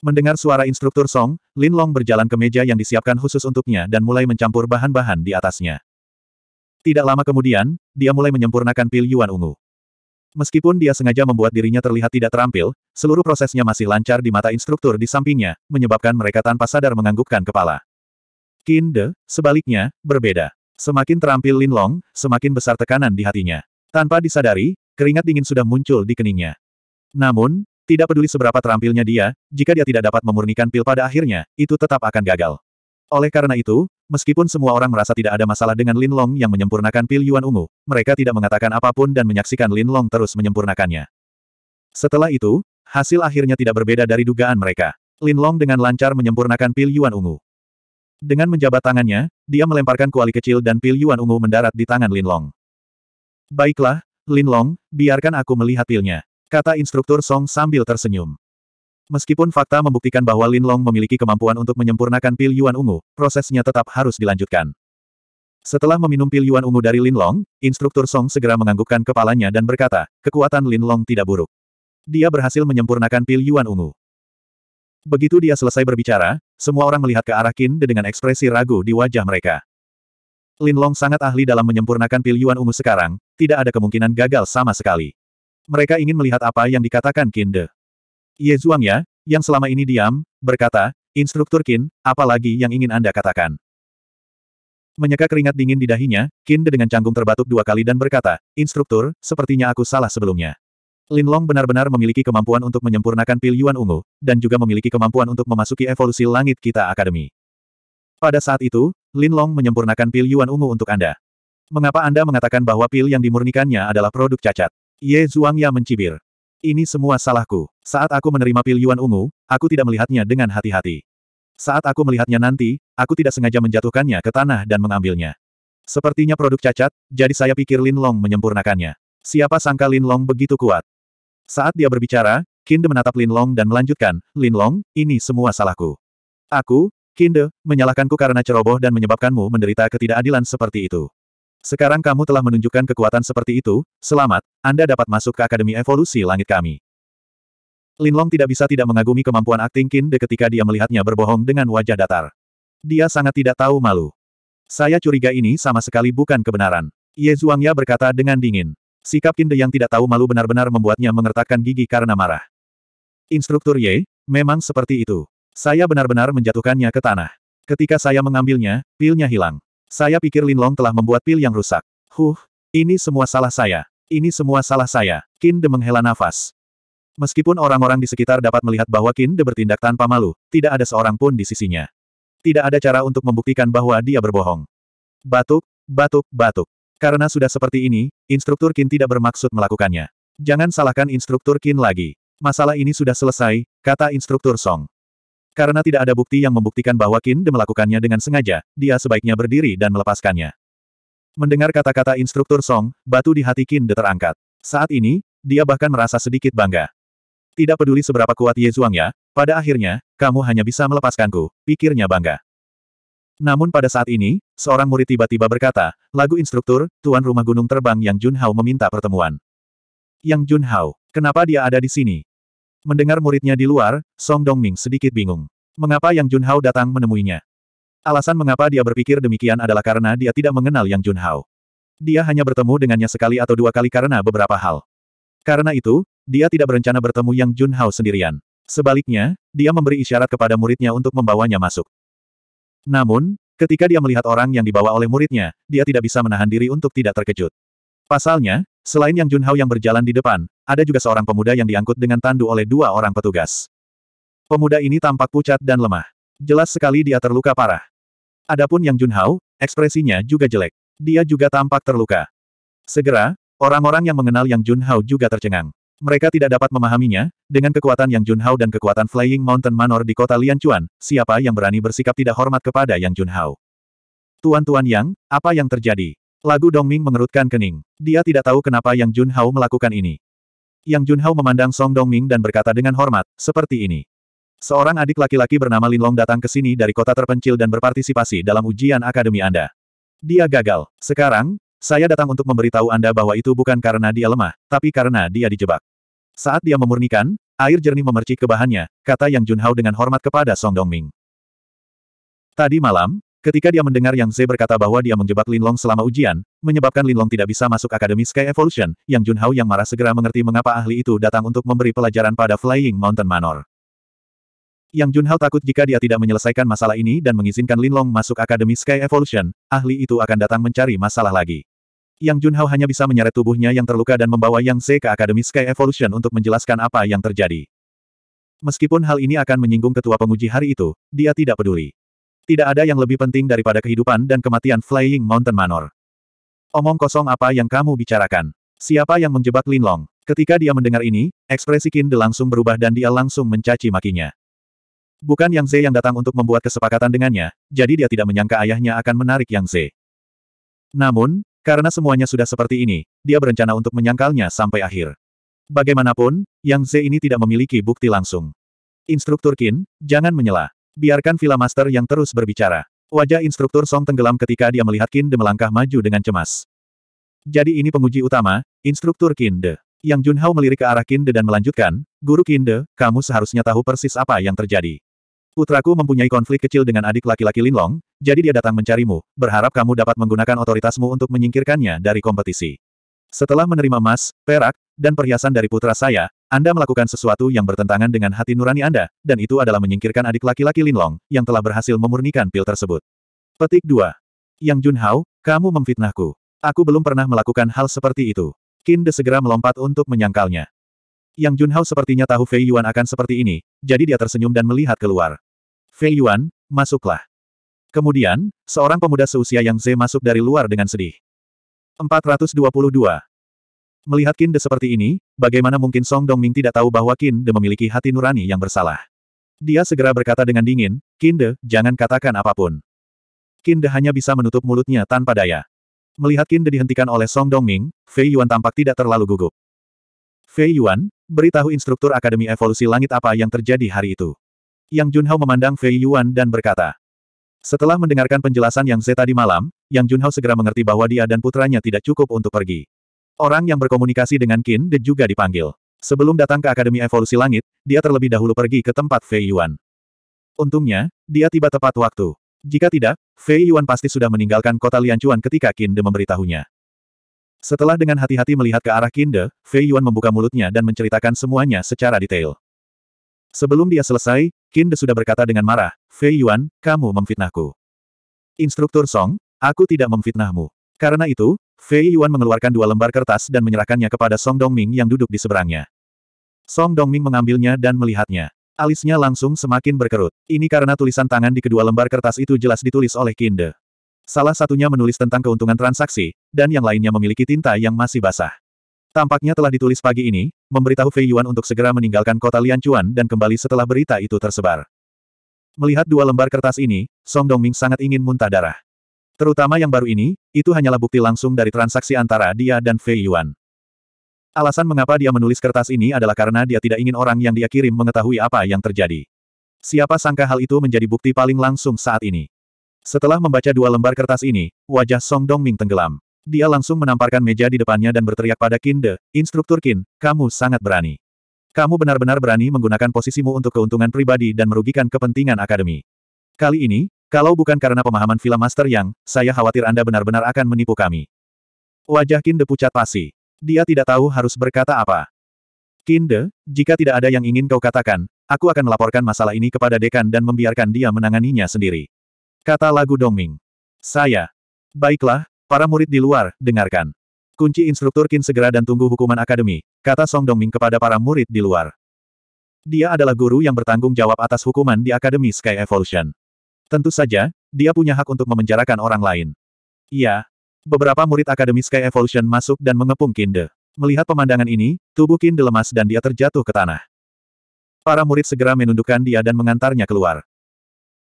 Mendengar suara instruktur Song, Lin Long berjalan ke meja yang disiapkan khusus untuknya dan mulai mencampur bahan-bahan di atasnya. Tidak lama kemudian, dia mulai menyempurnakan pil Yuan Ungu. Meskipun dia sengaja membuat dirinya terlihat tidak terampil, seluruh prosesnya masih lancar di mata instruktur di sampingnya, menyebabkan mereka tanpa sadar menganggukkan kepala. Kinde, sebaliknya, berbeda. Semakin terampil Lin Long, semakin besar tekanan di hatinya. Tanpa disadari, keringat dingin sudah muncul di keningnya. Namun, tidak peduli seberapa terampilnya dia, jika dia tidak dapat memurnikan pil pada akhirnya, itu tetap akan gagal. Oleh karena itu, meskipun semua orang merasa tidak ada masalah dengan Lin Long yang menyempurnakan pil Yuan Ungu, mereka tidak mengatakan apapun dan menyaksikan Lin Long terus menyempurnakannya. Setelah itu, hasil akhirnya tidak berbeda dari dugaan mereka. Lin Long dengan lancar menyempurnakan pil Yuan Ungu. Dengan menjabat tangannya, dia melemparkan kuali kecil dan pil Yuan Ungu mendarat di tangan Lin Long. Baiklah, Lin Long, biarkan aku melihat pilnya. Kata instruktur Song sambil tersenyum. Meskipun fakta membuktikan bahwa Lin Long memiliki kemampuan untuk menyempurnakan pil Yuan Ungu, prosesnya tetap harus dilanjutkan. Setelah meminum pil Yuan Ungu dari Lin Long, instruktur Song segera menganggukkan kepalanya dan berkata, kekuatan Lin Long tidak buruk. Dia berhasil menyempurnakan pil Yuan Ungu. Begitu dia selesai berbicara, semua orang melihat ke arah Qin De dengan ekspresi ragu di wajah mereka. Lin Long sangat ahli dalam menyempurnakan pil Yuan Ungu sekarang, tidak ada kemungkinan gagal sama sekali. Mereka ingin melihat apa yang dikatakan Kinde. Ye Zhuangya, yang selama ini diam, berkata, Instruktur Kin, apa lagi yang ingin Anda katakan? Menyeka keringat dingin di dahinya, Kinde dengan canggung terbatuk dua kali dan berkata, Instruktur, sepertinya aku salah sebelumnya. Lin Long benar-benar memiliki kemampuan untuk menyempurnakan pil Yuan Ungu, dan juga memiliki kemampuan untuk memasuki evolusi langit kita akademi. Pada saat itu, Lin Long menyempurnakan pil Yuan Ungu untuk Anda. Mengapa Anda mengatakan bahwa pil yang dimurnikannya adalah produk cacat? Ye Zhuangya mencibir. Ini semua salahku. Saat aku menerima pil Yuan Ungu, aku tidak melihatnya dengan hati-hati. Saat aku melihatnya nanti, aku tidak sengaja menjatuhkannya ke tanah dan mengambilnya. Sepertinya produk cacat, jadi saya pikir Lin Long menyempurnakannya. Siapa sangka Lin Long begitu kuat. Saat dia berbicara, Kinde menatap Lin Long dan melanjutkan, Lin Long, ini semua salahku. Aku, Kinde, menyalahkanku karena ceroboh dan menyebabkanmu menderita ketidakadilan seperti itu. Sekarang kamu telah menunjukkan kekuatan seperti itu, selamat, Anda dapat masuk ke Akademi Evolusi Langit kami. Linlong tidak bisa tidak mengagumi kemampuan akting Qin De ketika dia melihatnya berbohong dengan wajah datar. Dia sangat tidak tahu malu. Saya curiga ini sama sekali bukan kebenaran. Ye Zhuangya berkata dengan dingin. Sikap Qin De yang tidak tahu malu benar-benar membuatnya mengertakkan gigi karena marah. Instruktur Ye, memang seperti itu. Saya benar-benar menjatuhkannya ke tanah. Ketika saya mengambilnya, pilnya hilang. Saya pikir Lin Long telah membuat pil yang rusak. Huh, ini semua salah saya. Ini semua salah saya. Qin De menghela nafas. Meskipun orang-orang di sekitar dapat melihat bahwa Qin De bertindak tanpa malu, tidak ada seorang pun di sisinya. Tidak ada cara untuk membuktikan bahwa dia berbohong. Batuk, batuk, batuk. Karena sudah seperti ini, instruktur Qin tidak bermaksud melakukannya. Jangan salahkan instruktur Qin lagi. Masalah ini sudah selesai, kata instruktur Song. Karena tidak ada bukti yang membuktikan bahwa Kinde melakukannya dengan sengaja, dia sebaiknya berdiri dan melepaskannya. Mendengar kata-kata instruktur Song, batu di hati Kinde terangkat. Saat ini, dia bahkan merasa sedikit bangga. Tidak peduli seberapa kuat Ye ya, pada akhirnya, kamu hanya bisa melepaskanku, pikirnya bangga. Namun pada saat ini, seorang murid tiba-tiba berkata, lagu instruktur, Tuan Rumah Gunung Terbang Yang Jun Hao meminta pertemuan. Yang Jun Hao, kenapa dia ada di sini? Mendengar muridnya di luar, Song Dongming sedikit bingung. Mengapa Yang Junhao datang menemuinya? Alasan mengapa dia berpikir demikian adalah karena dia tidak mengenal Yang Junhao. Dia hanya bertemu dengannya sekali atau dua kali karena beberapa hal. Karena itu, dia tidak berencana bertemu Yang Junhao sendirian. Sebaliknya, dia memberi isyarat kepada muridnya untuk membawanya masuk. Namun, ketika dia melihat orang yang dibawa oleh muridnya, dia tidak bisa menahan diri untuk tidak terkejut. Pasalnya, Selain Yang Junhao yang berjalan di depan, ada juga seorang pemuda yang diangkut dengan tandu oleh dua orang petugas. Pemuda ini tampak pucat dan lemah. Jelas sekali dia terluka parah. Adapun Yang Junhao, ekspresinya juga jelek. Dia juga tampak terluka. Segera, orang-orang yang mengenal Yang Junhao juga tercengang. Mereka tidak dapat memahaminya, dengan kekuatan Yang Junhao dan kekuatan Flying Mountain Manor di kota Lianchuan, siapa yang berani bersikap tidak hormat kepada Yang Junhao? Tuan-tuan Yang, apa yang terjadi? Lagu Dongming mengerutkan kening. Dia tidak tahu kenapa Yang Jun Junhao melakukan ini. Yang Jun Junhao memandang Song Dongming dan berkata dengan hormat, seperti ini. Seorang adik laki-laki bernama Lin Long datang ke sini dari kota terpencil dan berpartisipasi dalam ujian akademi Anda. Dia gagal. Sekarang, saya datang untuk memberitahu Anda bahwa itu bukan karena dia lemah, tapi karena dia dijebak. Saat dia memurnikan, air jernih memercik ke bahannya, kata Yang Jun Junhao dengan hormat kepada Song Dongming. Tadi malam, Ketika dia mendengar Yang Ze berkata bahwa dia menjebak Linlong selama ujian, menyebabkan Linlong tidak bisa masuk Akademi Sky Evolution, Yang Junhao yang marah segera mengerti mengapa ahli itu datang untuk memberi pelajaran pada Flying Mountain Manor. Yang Junhao takut jika dia tidak menyelesaikan masalah ini dan mengizinkan Linlong masuk Akademi Sky Evolution, ahli itu akan datang mencari masalah lagi. Yang Junhao hanya bisa menyeret tubuhnya yang terluka dan membawa Yang Ze ke Akademi Sky Evolution untuk menjelaskan apa yang terjadi. Meskipun hal ini akan menyinggung ketua penguji hari itu, dia tidak peduli. Tidak ada yang lebih penting daripada kehidupan dan kematian Flying Mountain Manor. Omong kosong apa yang kamu bicarakan? Siapa yang menjebak Lin Long? Ketika dia mendengar ini, ekspresi Qin langsung berubah dan dia langsung mencaci makinya. Bukan Yang Ze yang datang untuk membuat kesepakatan dengannya, jadi dia tidak menyangka ayahnya akan menarik Yang Ze. Namun, karena semuanya sudah seperti ini, dia berencana untuk menyangkalnya sampai akhir. Bagaimanapun, Yang Ze ini tidak memiliki bukti langsung. Instruktur Qin, jangan menyela. Biarkan Villa Master yang terus berbicara. Wajah instruktur Song tenggelam ketika dia melihat Kinde melangkah maju dengan cemas. Jadi ini penguji utama, instruktur Kinde. Yang Junhao melirik ke arah Kinde dan melanjutkan, Guru Kinde, kamu seharusnya tahu persis apa yang terjadi. Putraku mempunyai konflik kecil dengan adik laki-laki Linlong, jadi dia datang mencarimu, berharap kamu dapat menggunakan otoritasmu untuk menyingkirkannya dari kompetisi. Setelah menerima emas, perak, dan perhiasan dari putra saya, anda melakukan sesuatu yang bertentangan dengan hati nurani Anda, dan itu adalah menyingkirkan adik laki-laki Linlong, yang telah berhasil memurnikan pil tersebut. Petik 2. Yang Junhao, kamu memfitnahku. Aku belum pernah melakukan hal seperti itu. Qin segera melompat untuk menyangkalnya. Yang Junhao sepertinya tahu Fei Yuan akan seperti ini, jadi dia tersenyum dan melihat keluar. Fei Yuan, masuklah. Kemudian, seorang pemuda seusia Yang Ze masuk dari luar dengan sedih. 422. Melihat Kinde seperti ini, bagaimana mungkin Song Dongming tidak tahu bahwa Qin memiliki hati nurani yang bersalah. Dia segera berkata dengan dingin, Kinde, jangan katakan apapun. Qin hanya bisa menutup mulutnya tanpa daya. Melihat Qin dihentikan oleh Song Dongming, Fei Yuan tampak tidak terlalu gugup. Fei Yuan, beritahu instruktur Akademi Evolusi Langit apa yang terjadi hari itu. Yang Junhao memandang Fei Yuan dan berkata, setelah mendengarkan penjelasan Yang Zhe tadi malam, Yang Junhao segera mengerti bahwa dia dan putranya tidak cukup untuk pergi. Orang yang berkomunikasi dengan Qin De juga dipanggil. Sebelum datang ke Akademi Evolusi Langit, dia terlebih dahulu pergi ke tempat Fei Yuan. Untungnya, dia tiba tepat waktu. Jika tidak, Fei Yuan pasti sudah meninggalkan kota Lianchuan ketika Qin De memberitahunya. Setelah dengan hati-hati melihat ke arah Qin De, Fei Yuan membuka mulutnya dan menceritakan semuanya secara detail. Sebelum dia selesai, Qin De sudah berkata dengan marah, Fei Yuan, kamu memfitnahku. Instruktur Song, aku tidak memfitnahmu. Karena itu, Fei Yuan mengeluarkan dua lembar kertas dan menyerahkannya kepada Song Dongming yang duduk di seberangnya. Song Dongming mengambilnya dan melihatnya. Alisnya langsung semakin berkerut. Ini karena tulisan tangan di kedua lembar kertas itu jelas ditulis oleh Kinde. Salah satunya menulis tentang keuntungan transaksi, dan yang lainnya memiliki tinta yang masih basah. Tampaknya telah ditulis pagi ini, memberitahu Fei Yuan untuk segera meninggalkan kota Lianchuan dan kembali setelah berita itu tersebar. Melihat dua lembar kertas ini, Song Dongming sangat ingin muntah darah. Terutama yang baru ini, itu hanyalah bukti langsung dari transaksi antara dia dan Fei Yuan. Alasan mengapa dia menulis kertas ini adalah karena dia tidak ingin orang yang dia kirim mengetahui apa yang terjadi. Siapa sangka hal itu menjadi bukti paling langsung saat ini. Setelah membaca dua lembar kertas ini, wajah Song Dongming tenggelam. Dia langsung menamparkan meja di depannya dan berteriak pada Kinde, Instruktur Kin, kamu sangat berani. Kamu benar-benar berani menggunakan posisimu untuk keuntungan pribadi dan merugikan kepentingan akademi. Kali ini, kalau bukan karena pemahaman film Master Yang, saya khawatir Anda benar-benar akan menipu kami. Wajah Kinde pucat pasi. Dia tidak tahu harus berkata apa. Kinde, jika tidak ada yang ingin kau katakan, aku akan melaporkan masalah ini kepada dekan dan membiarkan dia menanganinya sendiri. Kata lagu Dongming. Saya. Baiklah, para murid di luar, dengarkan. Kunci instruktur Kin segera dan tunggu hukuman akademi, kata Song Dongming kepada para murid di luar. Dia adalah guru yang bertanggung jawab atas hukuman di Akademi Sky Evolution. Tentu saja, dia punya hak untuk memenjarakan orang lain. Iya. Beberapa murid Akademi Sky Evolution masuk dan mengepung Kinde. Melihat pemandangan ini, tubuh Kinde lemas dan dia terjatuh ke tanah. Para murid segera menundukkan dia dan mengantarnya keluar.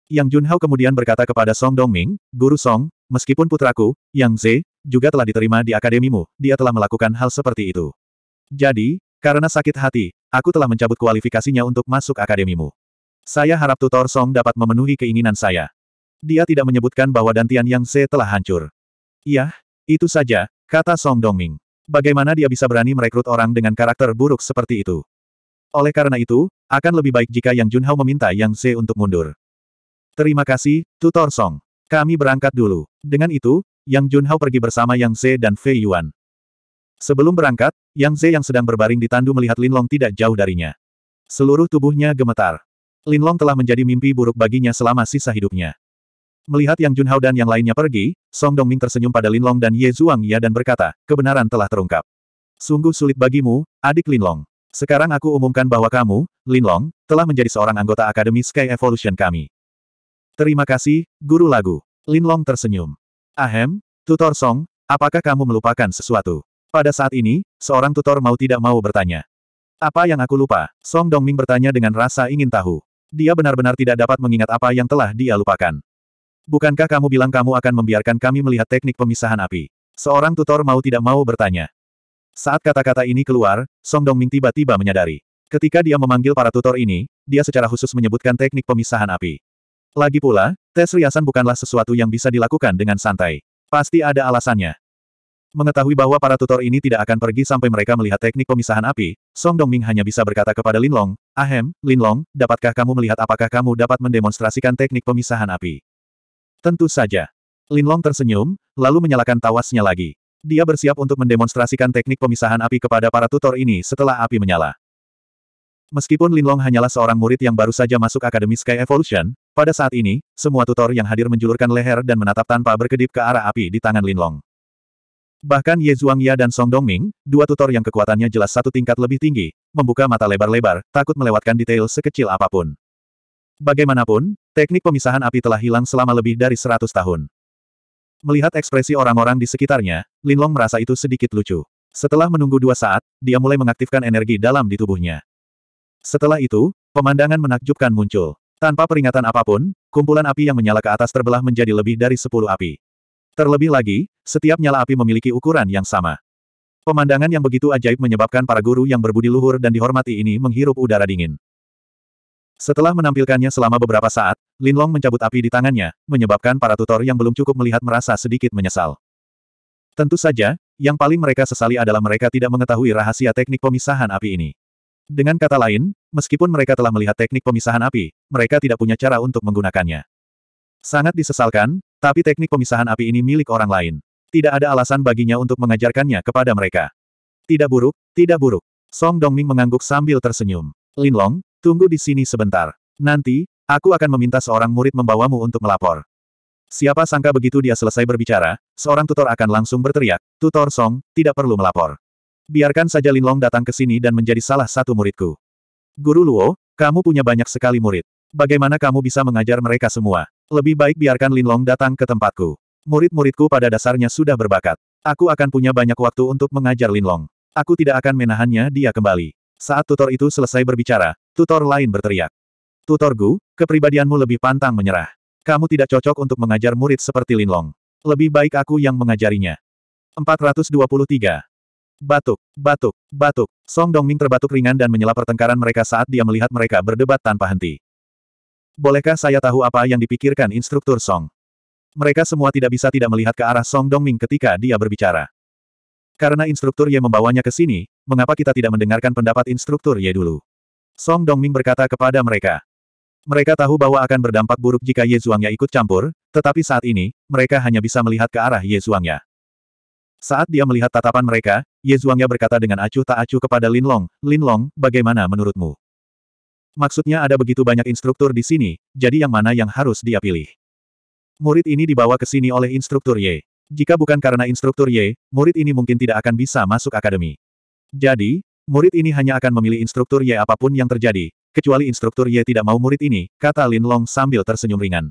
Yang Junhao kemudian berkata kepada Song Dongming, Guru Song, meskipun putraku, Yang Ze, juga telah diterima di akademimu, dia telah melakukan hal seperti itu. Jadi, karena sakit hati, aku telah mencabut kualifikasinya untuk masuk akademimu. Saya harap tutor Song dapat memenuhi keinginan saya. Dia tidak menyebutkan bahwa Dantian Yang Ze telah hancur. Iya, itu saja, kata Song Dongming. Bagaimana dia bisa berani merekrut orang dengan karakter buruk seperti itu? Oleh karena itu, akan lebih baik jika Yang Junhao meminta Yang Ze untuk mundur. Terima kasih, tutor Song. Kami berangkat dulu. Dengan itu, Yang Junhao pergi bersama Yang Ze dan Fei Yuan. Sebelum berangkat, Yang Ze yang sedang berbaring di tandu melihat Linlong tidak jauh darinya. Seluruh tubuhnya gemetar. Linlong telah menjadi mimpi buruk baginya selama sisa hidupnya. Melihat Yang Junhao dan yang lainnya pergi, Song Dongming tersenyum pada Linlong dan Ye Zhuangya dan berkata, kebenaran telah terungkap. Sungguh sulit bagimu, adik Linlong. Sekarang aku umumkan bahwa kamu, Linlong, telah menjadi seorang anggota Akademi Sky Evolution kami. Terima kasih, Guru Lagu. Linlong tersenyum. Ahem, Tutor Song, apakah kamu melupakan sesuatu? Pada saat ini, seorang tutor mau tidak mau bertanya. Apa yang aku lupa? Song Dongming bertanya dengan rasa ingin tahu. Dia benar-benar tidak dapat mengingat apa yang telah dia lupakan. Bukankah kamu bilang kamu akan membiarkan kami melihat teknik pemisahan api? Seorang tutor mau tidak mau bertanya. Saat kata-kata ini keluar, Song Dongming tiba-tiba menyadari. Ketika dia memanggil para tutor ini, dia secara khusus menyebutkan teknik pemisahan api. Lagi pula, tes riasan bukanlah sesuatu yang bisa dilakukan dengan santai. Pasti ada alasannya. Mengetahui bahwa para tutor ini tidak akan pergi sampai mereka melihat teknik pemisahan api, Song Dongming hanya bisa berkata kepada Linlong, Ahem, Linlong, dapatkah kamu melihat apakah kamu dapat mendemonstrasikan teknik pemisahan api? Tentu saja. Linlong tersenyum, lalu menyalakan tawasnya lagi. Dia bersiap untuk mendemonstrasikan teknik pemisahan api kepada para tutor ini setelah api menyala. Meskipun Linlong hanyalah seorang murid yang baru saja masuk Akademi Sky Evolution, pada saat ini, semua tutor yang hadir menjulurkan leher dan menatap tanpa berkedip ke arah api di tangan Linlong. Bahkan Ye Zhuangya dan Song Dongming, dua tutor yang kekuatannya jelas satu tingkat lebih tinggi, membuka mata lebar-lebar, takut melewatkan detail sekecil apapun. Bagaimanapun, teknik pemisahan api telah hilang selama lebih dari seratus tahun. Melihat ekspresi orang-orang di sekitarnya, Lin Long merasa itu sedikit lucu. Setelah menunggu dua saat, dia mulai mengaktifkan energi dalam di tubuhnya. Setelah itu, pemandangan menakjubkan muncul. Tanpa peringatan apapun, kumpulan api yang menyala ke atas terbelah menjadi lebih dari sepuluh api. Terlebih lagi, setiap nyala api memiliki ukuran yang sama. Pemandangan yang begitu ajaib menyebabkan para guru yang berbudi luhur dan dihormati ini menghirup udara dingin. Setelah menampilkannya selama beberapa saat, Linlong mencabut api di tangannya, menyebabkan para tutor yang belum cukup melihat merasa sedikit menyesal. Tentu saja, yang paling mereka sesali adalah mereka tidak mengetahui rahasia teknik pemisahan api ini. Dengan kata lain, meskipun mereka telah melihat teknik pemisahan api, mereka tidak punya cara untuk menggunakannya. Sangat disesalkan, tapi teknik pemisahan api ini milik orang lain. Tidak ada alasan baginya untuk mengajarkannya kepada mereka. Tidak buruk, tidak buruk. Song Dongming mengangguk sambil tersenyum. Linlong, tunggu di sini sebentar. Nanti, aku akan meminta seorang murid membawamu untuk melapor. Siapa sangka begitu dia selesai berbicara, seorang tutor akan langsung berteriak, Tutor Song, tidak perlu melapor. Biarkan saja Linlong datang ke sini dan menjadi salah satu muridku. Guru Luo, kamu punya banyak sekali murid. Bagaimana kamu bisa mengajar mereka semua? Lebih baik biarkan Linlong datang ke tempatku. Murid-muridku pada dasarnya sudah berbakat. Aku akan punya banyak waktu untuk mengajar Linlong. Aku tidak akan menahannya dia kembali. Saat tutor itu selesai berbicara, tutor lain berteriak. Tutor Gu, kepribadianmu lebih pantang menyerah. Kamu tidak cocok untuk mengajar murid seperti Linlong. Lebih baik aku yang mengajarinya. 423. Batuk, batuk, batuk. Song Dongming terbatuk ringan dan menyela pertengkaran mereka saat dia melihat mereka berdebat tanpa henti. Bolehkah saya tahu apa yang dipikirkan instruktur Song? Mereka semua tidak bisa tidak melihat ke arah Song Dongming ketika dia berbicara. Karena instruktur Ye membawanya ke sini, mengapa kita tidak mendengarkan pendapat instruktur Ye dulu? Song Dongming berkata kepada mereka. Mereka tahu bahwa akan berdampak buruk jika Ye Zhuangya ikut campur, tetapi saat ini, mereka hanya bisa melihat ke arah Ye Zhuangya. Saat dia melihat tatapan mereka, Ye Zhuangya berkata dengan acuh tak acuh kepada Lin Long, Lin Long, bagaimana menurutmu? Maksudnya ada begitu banyak instruktur di sini, jadi yang mana yang harus dia pilih? Murid ini dibawa ke sini oleh instruktur Ye. Jika bukan karena instruktur Ye, murid ini mungkin tidak akan bisa masuk akademi. Jadi, murid ini hanya akan memilih instruktur Ye apapun yang terjadi, kecuali instruktur Ye tidak mau murid ini, kata Lin Long sambil tersenyum ringan.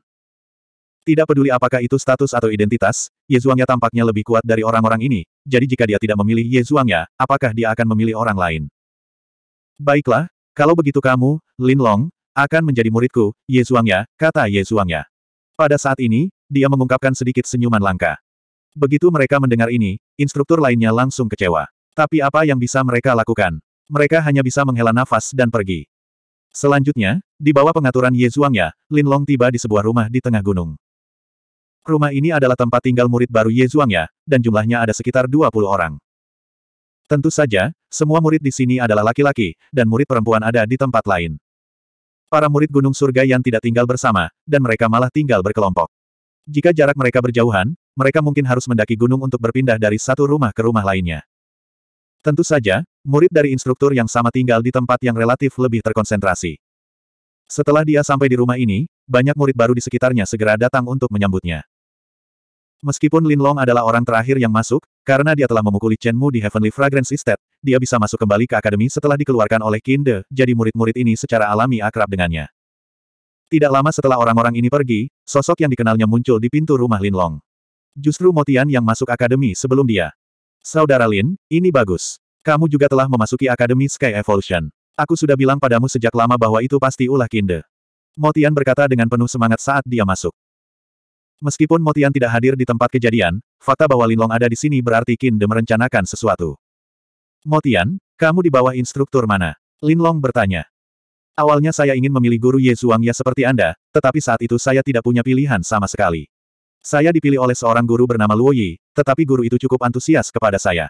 Tidak peduli apakah itu status atau identitas, Ye Zhuangya tampaknya lebih kuat dari orang-orang ini, jadi jika dia tidak memilih Ye Zhuangya, apakah dia akan memilih orang lain? Baiklah, kalau begitu kamu, Lin Long, akan menjadi muridku, Ye Zhuangya, kata Ye Zhuangya. Pada saat ini, dia mengungkapkan sedikit senyuman langka. Begitu mereka mendengar ini, instruktur lainnya langsung kecewa. Tapi apa yang bisa mereka lakukan? Mereka hanya bisa menghela nafas dan pergi. Selanjutnya, di bawah pengaturan Ye Zhuangya, Lin Long tiba di sebuah rumah di tengah gunung. Rumah ini adalah tempat tinggal murid baru Ye Zhuangya, dan jumlahnya ada sekitar 20 orang. Tentu saja, semua murid di sini adalah laki-laki, dan murid perempuan ada di tempat lain. Para murid Gunung Surga yang tidak tinggal bersama, dan mereka malah tinggal berkelompok. Jika jarak mereka berjauhan, mereka mungkin harus mendaki gunung untuk berpindah dari satu rumah ke rumah lainnya. Tentu saja, murid dari instruktur yang sama tinggal di tempat yang relatif lebih terkonsentrasi. Setelah dia sampai di rumah ini, banyak murid baru di sekitarnya segera datang untuk menyambutnya. Meskipun Lin Long adalah orang terakhir yang masuk, karena dia telah memukuli Chen Mu di Heavenly Fragrance Estate, dia bisa masuk kembali ke akademi setelah dikeluarkan oleh Kinde, jadi murid-murid ini secara alami akrab dengannya. Tidak lama setelah orang-orang ini pergi, sosok yang dikenalnya muncul di pintu rumah Lin Long. Justru Motian yang masuk akademi sebelum dia. Saudara Lin, ini bagus. Kamu juga telah memasuki akademi Sky Evolution. Aku sudah bilang padamu sejak lama bahwa itu pasti ulah Kinde. Motian berkata dengan penuh semangat saat dia masuk. Meskipun Motian tidak hadir di tempat kejadian, fakta bahwa Linlong ada di sini berarti Qin De merencanakan sesuatu. Motian, kamu di bawah instruktur mana? Linlong bertanya. Awalnya saya ingin memilih guru Ye Zhuang ya seperti Anda, tetapi saat itu saya tidak punya pilihan sama sekali. Saya dipilih oleh seorang guru bernama Luo Yi, tetapi guru itu cukup antusias kepada saya.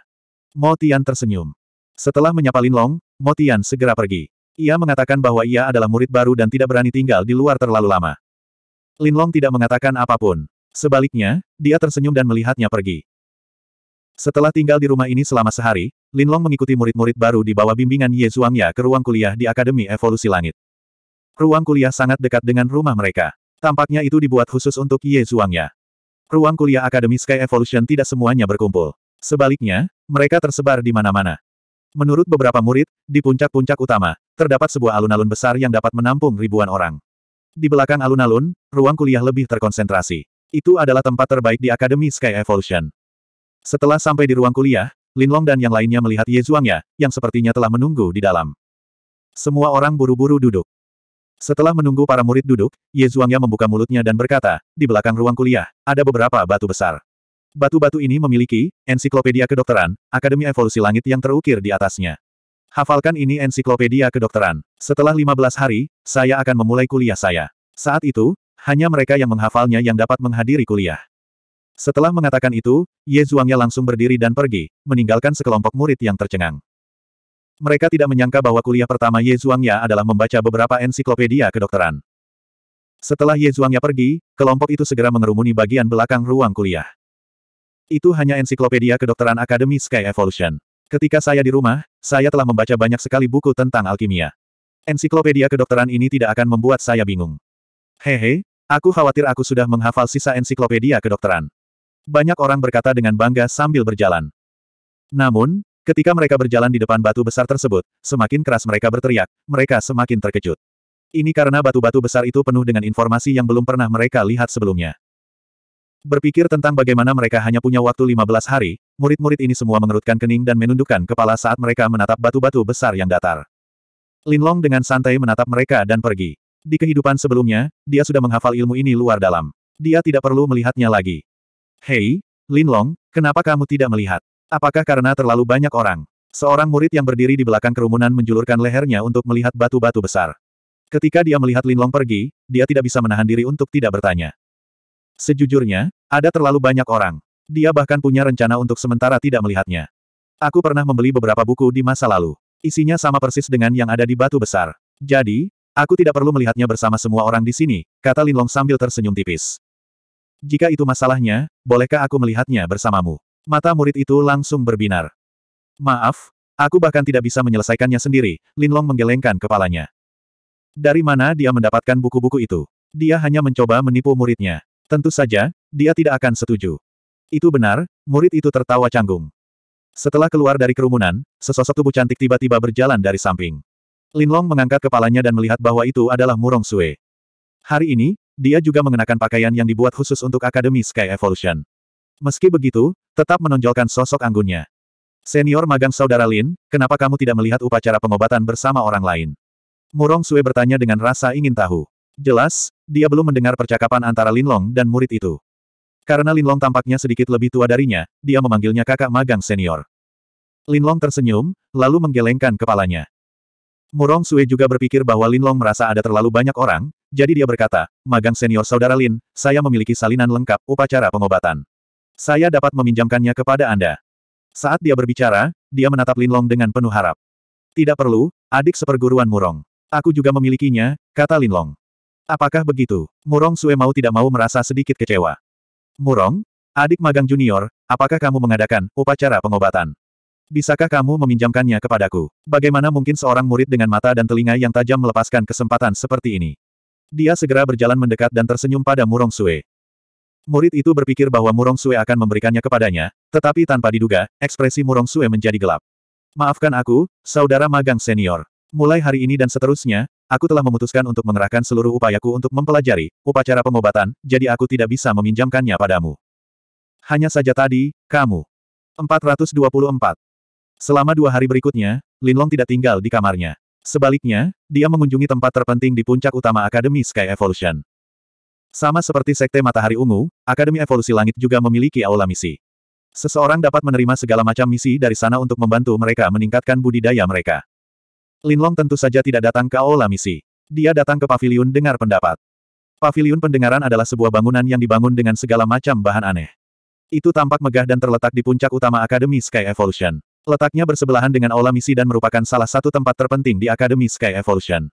Motian tersenyum. Setelah menyapa Linlong, Motian segera pergi. Ia mengatakan bahwa ia adalah murid baru dan tidak berani tinggal di luar terlalu lama. Linlong tidak mengatakan apapun. Sebaliknya, dia tersenyum dan melihatnya pergi. Setelah tinggal di rumah ini selama sehari, Linlong mengikuti murid-murid baru di bawah bimbingan Ye Zhuangya ke ruang kuliah di Akademi Evolusi Langit. Ruang kuliah sangat dekat dengan rumah mereka. Tampaknya itu dibuat khusus untuk Ye Zhuangya. Ruang kuliah Akademi Sky Evolution tidak semuanya berkumpul. Sebaliknya, mereka tersebar di mana-mana. Menurut beberapa murid, di puncak-puncak utama, terdapat sebuah alun-alun besar yang dapat menampung ribuan orang. Di belakang alun-alun, ruang kuliah lebih terkonsentrasi. Itu adalah tempat terbaik di Akademi Sky Evolution. Setelah sampai di ruang kuliah, Linlong dan yang lainnya melihat Ye Zhuangya, yang sepertinya telah menunggu di dalam. Semua orang buru-buru duduk. Setelah menunggu para murid duduk, Ye Zhuangya membuka mulutnya dan berkata, di belakang ruang kuliah, ada beberapa batu besar. Batu-batu ini memiliki ensiklopedia kedokteran, Akademi Evolusi Langit yang terukir di atasnya. Hafalkan ini ensiklopedia kedokteran. Setelah 15 hari, saya akan memulai kuliah saya. Saat itu, hanya mereka yang menghafalnya yang dapat menghadiri kuliah. Setelah mengatakan itu, Ye Zhuangya langsung berdiri dan pergi, meninggalkan sekelompok murid yang tercengang. Mereka tidak menyangka bahwa kuliah pertama Ye Zhuangya adalah membaca beberapa ensiklopedia kedokteran. Setelah Ye Zhuangya pergi, kelompok itu segera mengerumuni bagian belakang ruang kuliah. Itu hanya ensiklopedia kedokteran Akademi Sky Evolution. Ketika saya di rumah, saya telah membaca banyak sekali buku tentang alkimia. Ensiklopedia kedokteran ini tidak akan membuat saya bingung. Hehe, aku khawatir aku sudah menghafal sisa ensiklopedia kedokteran. Banyak orang berkata dengan bangga sambil berjalan. Namun, Ketika mereka berjalan di depan batu besar tersebut, semakin keras mereka berteriak, mereka semakin terkejut. Ini karena batu-batu besar itu penuh dengan informasi yang belum pernah mereka lihat sebelumnya. Berpikir tentang bagaimana mereka hanya punya waktu 15 hari, murid-murid ini semua mengerutkan kening dan menundukkan kepala saat mereka menatap batu-batu besar yang datar. Linlong dengan santai menatap mereka dan pergi. Di kehidupan sebelumnya, dia sudah menghafal ilmu ini luar dalam. Dia tidak perlu melihatnya lagi. Hei, Linlong, kenapa kamu tidak melihat? Apakah karena terlalu banyak orang? Seorang murid yang berdiri di belakang kerumunan menjulurkan lehernya untuk melihat batu-batu besar. Ketika dia melihat Linlong pergi, dia tidak bisa menahan diri untuk tidak bertanya. Sejujurnya, ada terlalu banyak orang. Dia bahkan punya rencana untuk sementara tidak melihatnya. Aku pernah membeli beberapa buku di masa lalu. Isinya sama persis dengan yang ada di batu besar. Jadi, aku tidak perlu melihatnya bersama semua orang di sini, kata Linlong sambil tersenyum tipis. Jika itu masalahnya, bolehkah aku melihatnya bersamamu? Mata murid itu langsung berbinar. Maaf, aku bahkan tidak bisa menyelesaikannya sendiri, Linlong menggelengkan kepalanya. Dari mana dia mendapatkan buku-buku itu? Dia hanya mencoba menipu muridnya. Tentu saja, dia tidak akan setuju. Itu benar, murid itu tertawa canggung. Setelah keluar dari kerumunan, sesosok tubuh cantik tiba-tiba berjalan dari samping. Linlong mengangkat kepalanya dan melihat bahwa itu adalah Murong Sue. Hari ini, dia juga mengenakan pakaian yang dibuat khusus untuk Akademi Sky Evolution. Meski begitu, tetap menonjolkan sosok anggunnya. Senior magang saudara Lin, kenapa kamu tidak melihat upacara pengobatan bersama orang lain? Murong Sue bertanya dengan rasa ingin tahu. Jelas, dia belum mendengar percakapan antara Linlong dan murid itu. Karena Linlong tampaknya sedikit lebih tua darinya, dia memanggilnya kakak magang senior. Linlong tersenyum, lalu menggelengkan kepalanya. Murong Sue juga berpikir bahwa Linlong merasa ada terlalu banyak orang, jadi dia berkata, magang senior saudara Lin, saya memiliki salinan lengkap upacara pengobatan. Saya dapat meminjamkannya kepada Anda. Saat dia berbicara, dia menatap Linlong dengan penuh harap. Tidak perlu, adik seperguruan Murong. Aku juga memilikinya, kata Linlong. Apakah begitu? Murong Sue mau tidak mau merasa sedikit kecewa. Murong, adik magang junior, apakah kamu mengadakan upacara pengobatan? Bisakah kamu meminjamkannya kepadaku? Bagaimana mungkin seorang murid dengan mata dan telinga yang tajam melepaskan kesempatan seperti ini? Dia segera berjalan mendekat dan tersenyum pada Murong Sue. Murid itu berpikir bahwa Murong Sue akan memberikannya kepadanya, tetapi tanpa diduga, ekspresi Murong Sue menjadi gelap. Maafkan aku, saudara magang senior. Mulai hari ini dan seterusnya, aku telah memutuskan untuk mengerahkan seluruh upayaku untuk mempelajari upacara pengobatan, jadi aku tidak bisa meminjamkannya padamu. Hanya saja tadi, kamu. 424. Selama dua hari berikutnya, Linlong tidak tinggal di kamarnya. Sebaliknya, dia mengunjungi tempat terpenting di puncak utama Akademi Sky Evolution. Sama seperti Sekte Matahari Ungu, Akademi Evolusi Langit juga memiliki aula misi. Seseorang dapat menerima segala macam misi dari sana untuk membantu mereka meningkatkan budidaya mereka. Linlong tentu saja tidak datang ke aula misi. Dia datang ke paviliun dengar pendapat. Paviliun pendengaran adalah sebuah bangunan yang dibangun dengan segala macam bahan aneh. Itu tampak megah dan terletak di puncak utama Akademi Sky Evolution. Letaknya bersebelahan dengan aula misi dan merupakan salah satu tempat terpenting di Akademi Sky Evolution.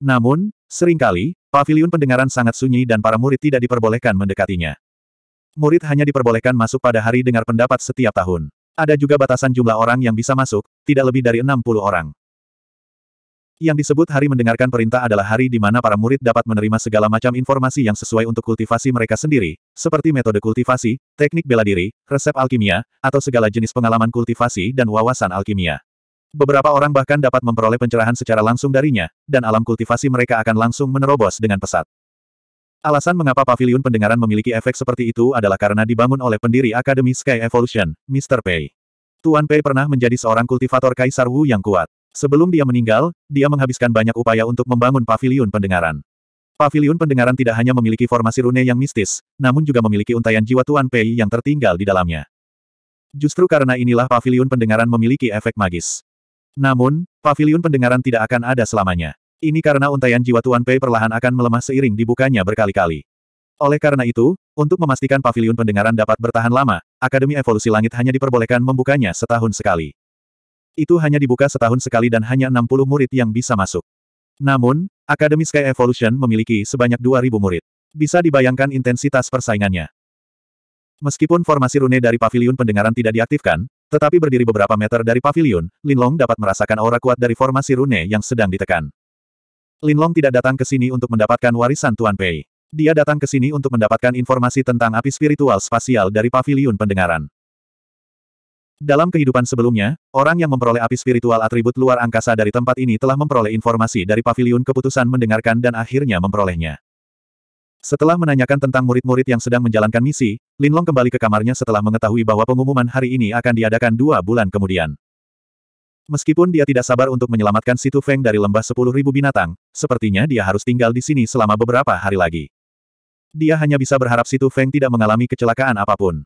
Namun, seringkali, paviliun pendengaran sangat sunyi dan para murid tidak diperbolehkan mendekatinya. Murid hanya diperbolehkan masuk pada hari dengar pendapat setiap tahun. Ada juga batasan jumlah orang yang bisa masuk, tidak lebih dari 60 orang. Yang disebut hari mendengarkan perintah adalah hari di mana para murid dapat menerima segala macam informasi yang sesuai untuk kultivasi mereka sendiri, seperti metode kultivasi, teknik bela diri, resep alkimia, atau segala jenis pengalaman kultivasi dan wawasan alkimia. Beberapa orang bahkan dapat memperoleh pencerahan secara langsung darinya, dan alam kultivasi mereka akan langsung menerobos dengan pesat. Alasan mengapa pavilion pendengaran memiliki efek seperti itu adalah karena dibangun oleh pendiri Akademi Sky Evolution, Mr. Pei. Tuan Pei pernah menjadi seorang kultivator Kaisar Wu yang kuat. Sebelum dia meninggal, dia menghabiskan banyak upaya untuk membangun paviliun pendengaran. Paviliun pendengaran tidak hanya memiliki formasi rune yang mistis, namun juga memiliki untaian jiwa Tuan Pei yang tertinggal di dalamnya. Justru karena inilah paviliun pendengaran memiliki efek magis. Namun, paviliun pendengaran tidak akan ada selamanya. Ini karena untaian jiwa Tuan Pei perlahan akan melemah seiring dibukanya berkali-kali. Oleh karena itu, untuk memastikan paviliun pendengaran dapat bertahan lama, Akademi Evolusi Langit hanya diperbolehkan membukanya setahun sekali. Itu hanya dibuka setahun sekali dan hanya 60 murid yang bisa masuk. Namun, Akademi Sky e Evolution memiliki sebanyak 2.000 murid. Bisa dibayangkan intensitas persaingannya. Meskipun formasi rune dari pavilion pendengaran tidak diaktifkan, tetapi berdiri beberapa meter dari pavilion, Linlong dapat merasakan aura kuat dari formasi rune yang sedang ditekan. Linlong tidak datang ke sini untuk mendapatkan warisan Tuan Pei. Dia datang ke sini untuk mendapatkan informasi tentang api spiritual spasial dari pavilion pendengaran. Dalam kehidupan sebelumnya, orang yang memperoleh api spiritual atribut luar angkasa dari tempat ini telah memperoleh informasi dari paviliun keputusan mendengarkan dan akhirnya memperolehnya. Setelah menanyakan tentang murid-murid yang sedang menjalankan misi, Lin Long kembali ke kamarnya setelah mengetahui bahwa pengumuman hari ini akan diadakan dua bulan kemudian. Meskipun dia tidak sabar untuk menyelamatkan Situ Feng dari lembah sepuluh ribu binatang, sepertinya dia harus tinggal di sini selama beberapa hari lagi. Dia hanya bisa berharap Situ Feng tidak mengalami kecelakaan apapun.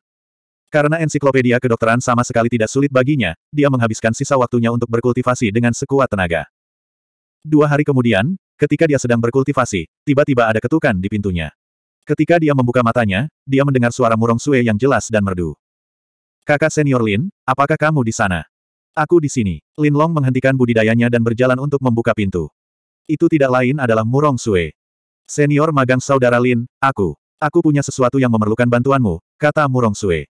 Karena ensiklopedia kedokteran sama sekali tidak sulit baginya, dia menghabiskan sisa waktunya untuk berkultivasi dengan sekuat tenaga. Dua hari kemudian, ketika dia sedang berkultivasi, tiba-tiba ada ketukan di pintunya. Ketika dia membuka matanya, dia mendengar suara murong sue yang jelas dan merdu. Kakak senior Lin, apakah kamu di sana? Aku di sini. Lin Long menghentikan budidayanya dan berjalan untuk membuka pintu. Itu tidak lain adalah murong sue. Senior magang saudara Lin, aku. Aku punya sesuatu yang memerlukan bantuanmu, kata murong sue.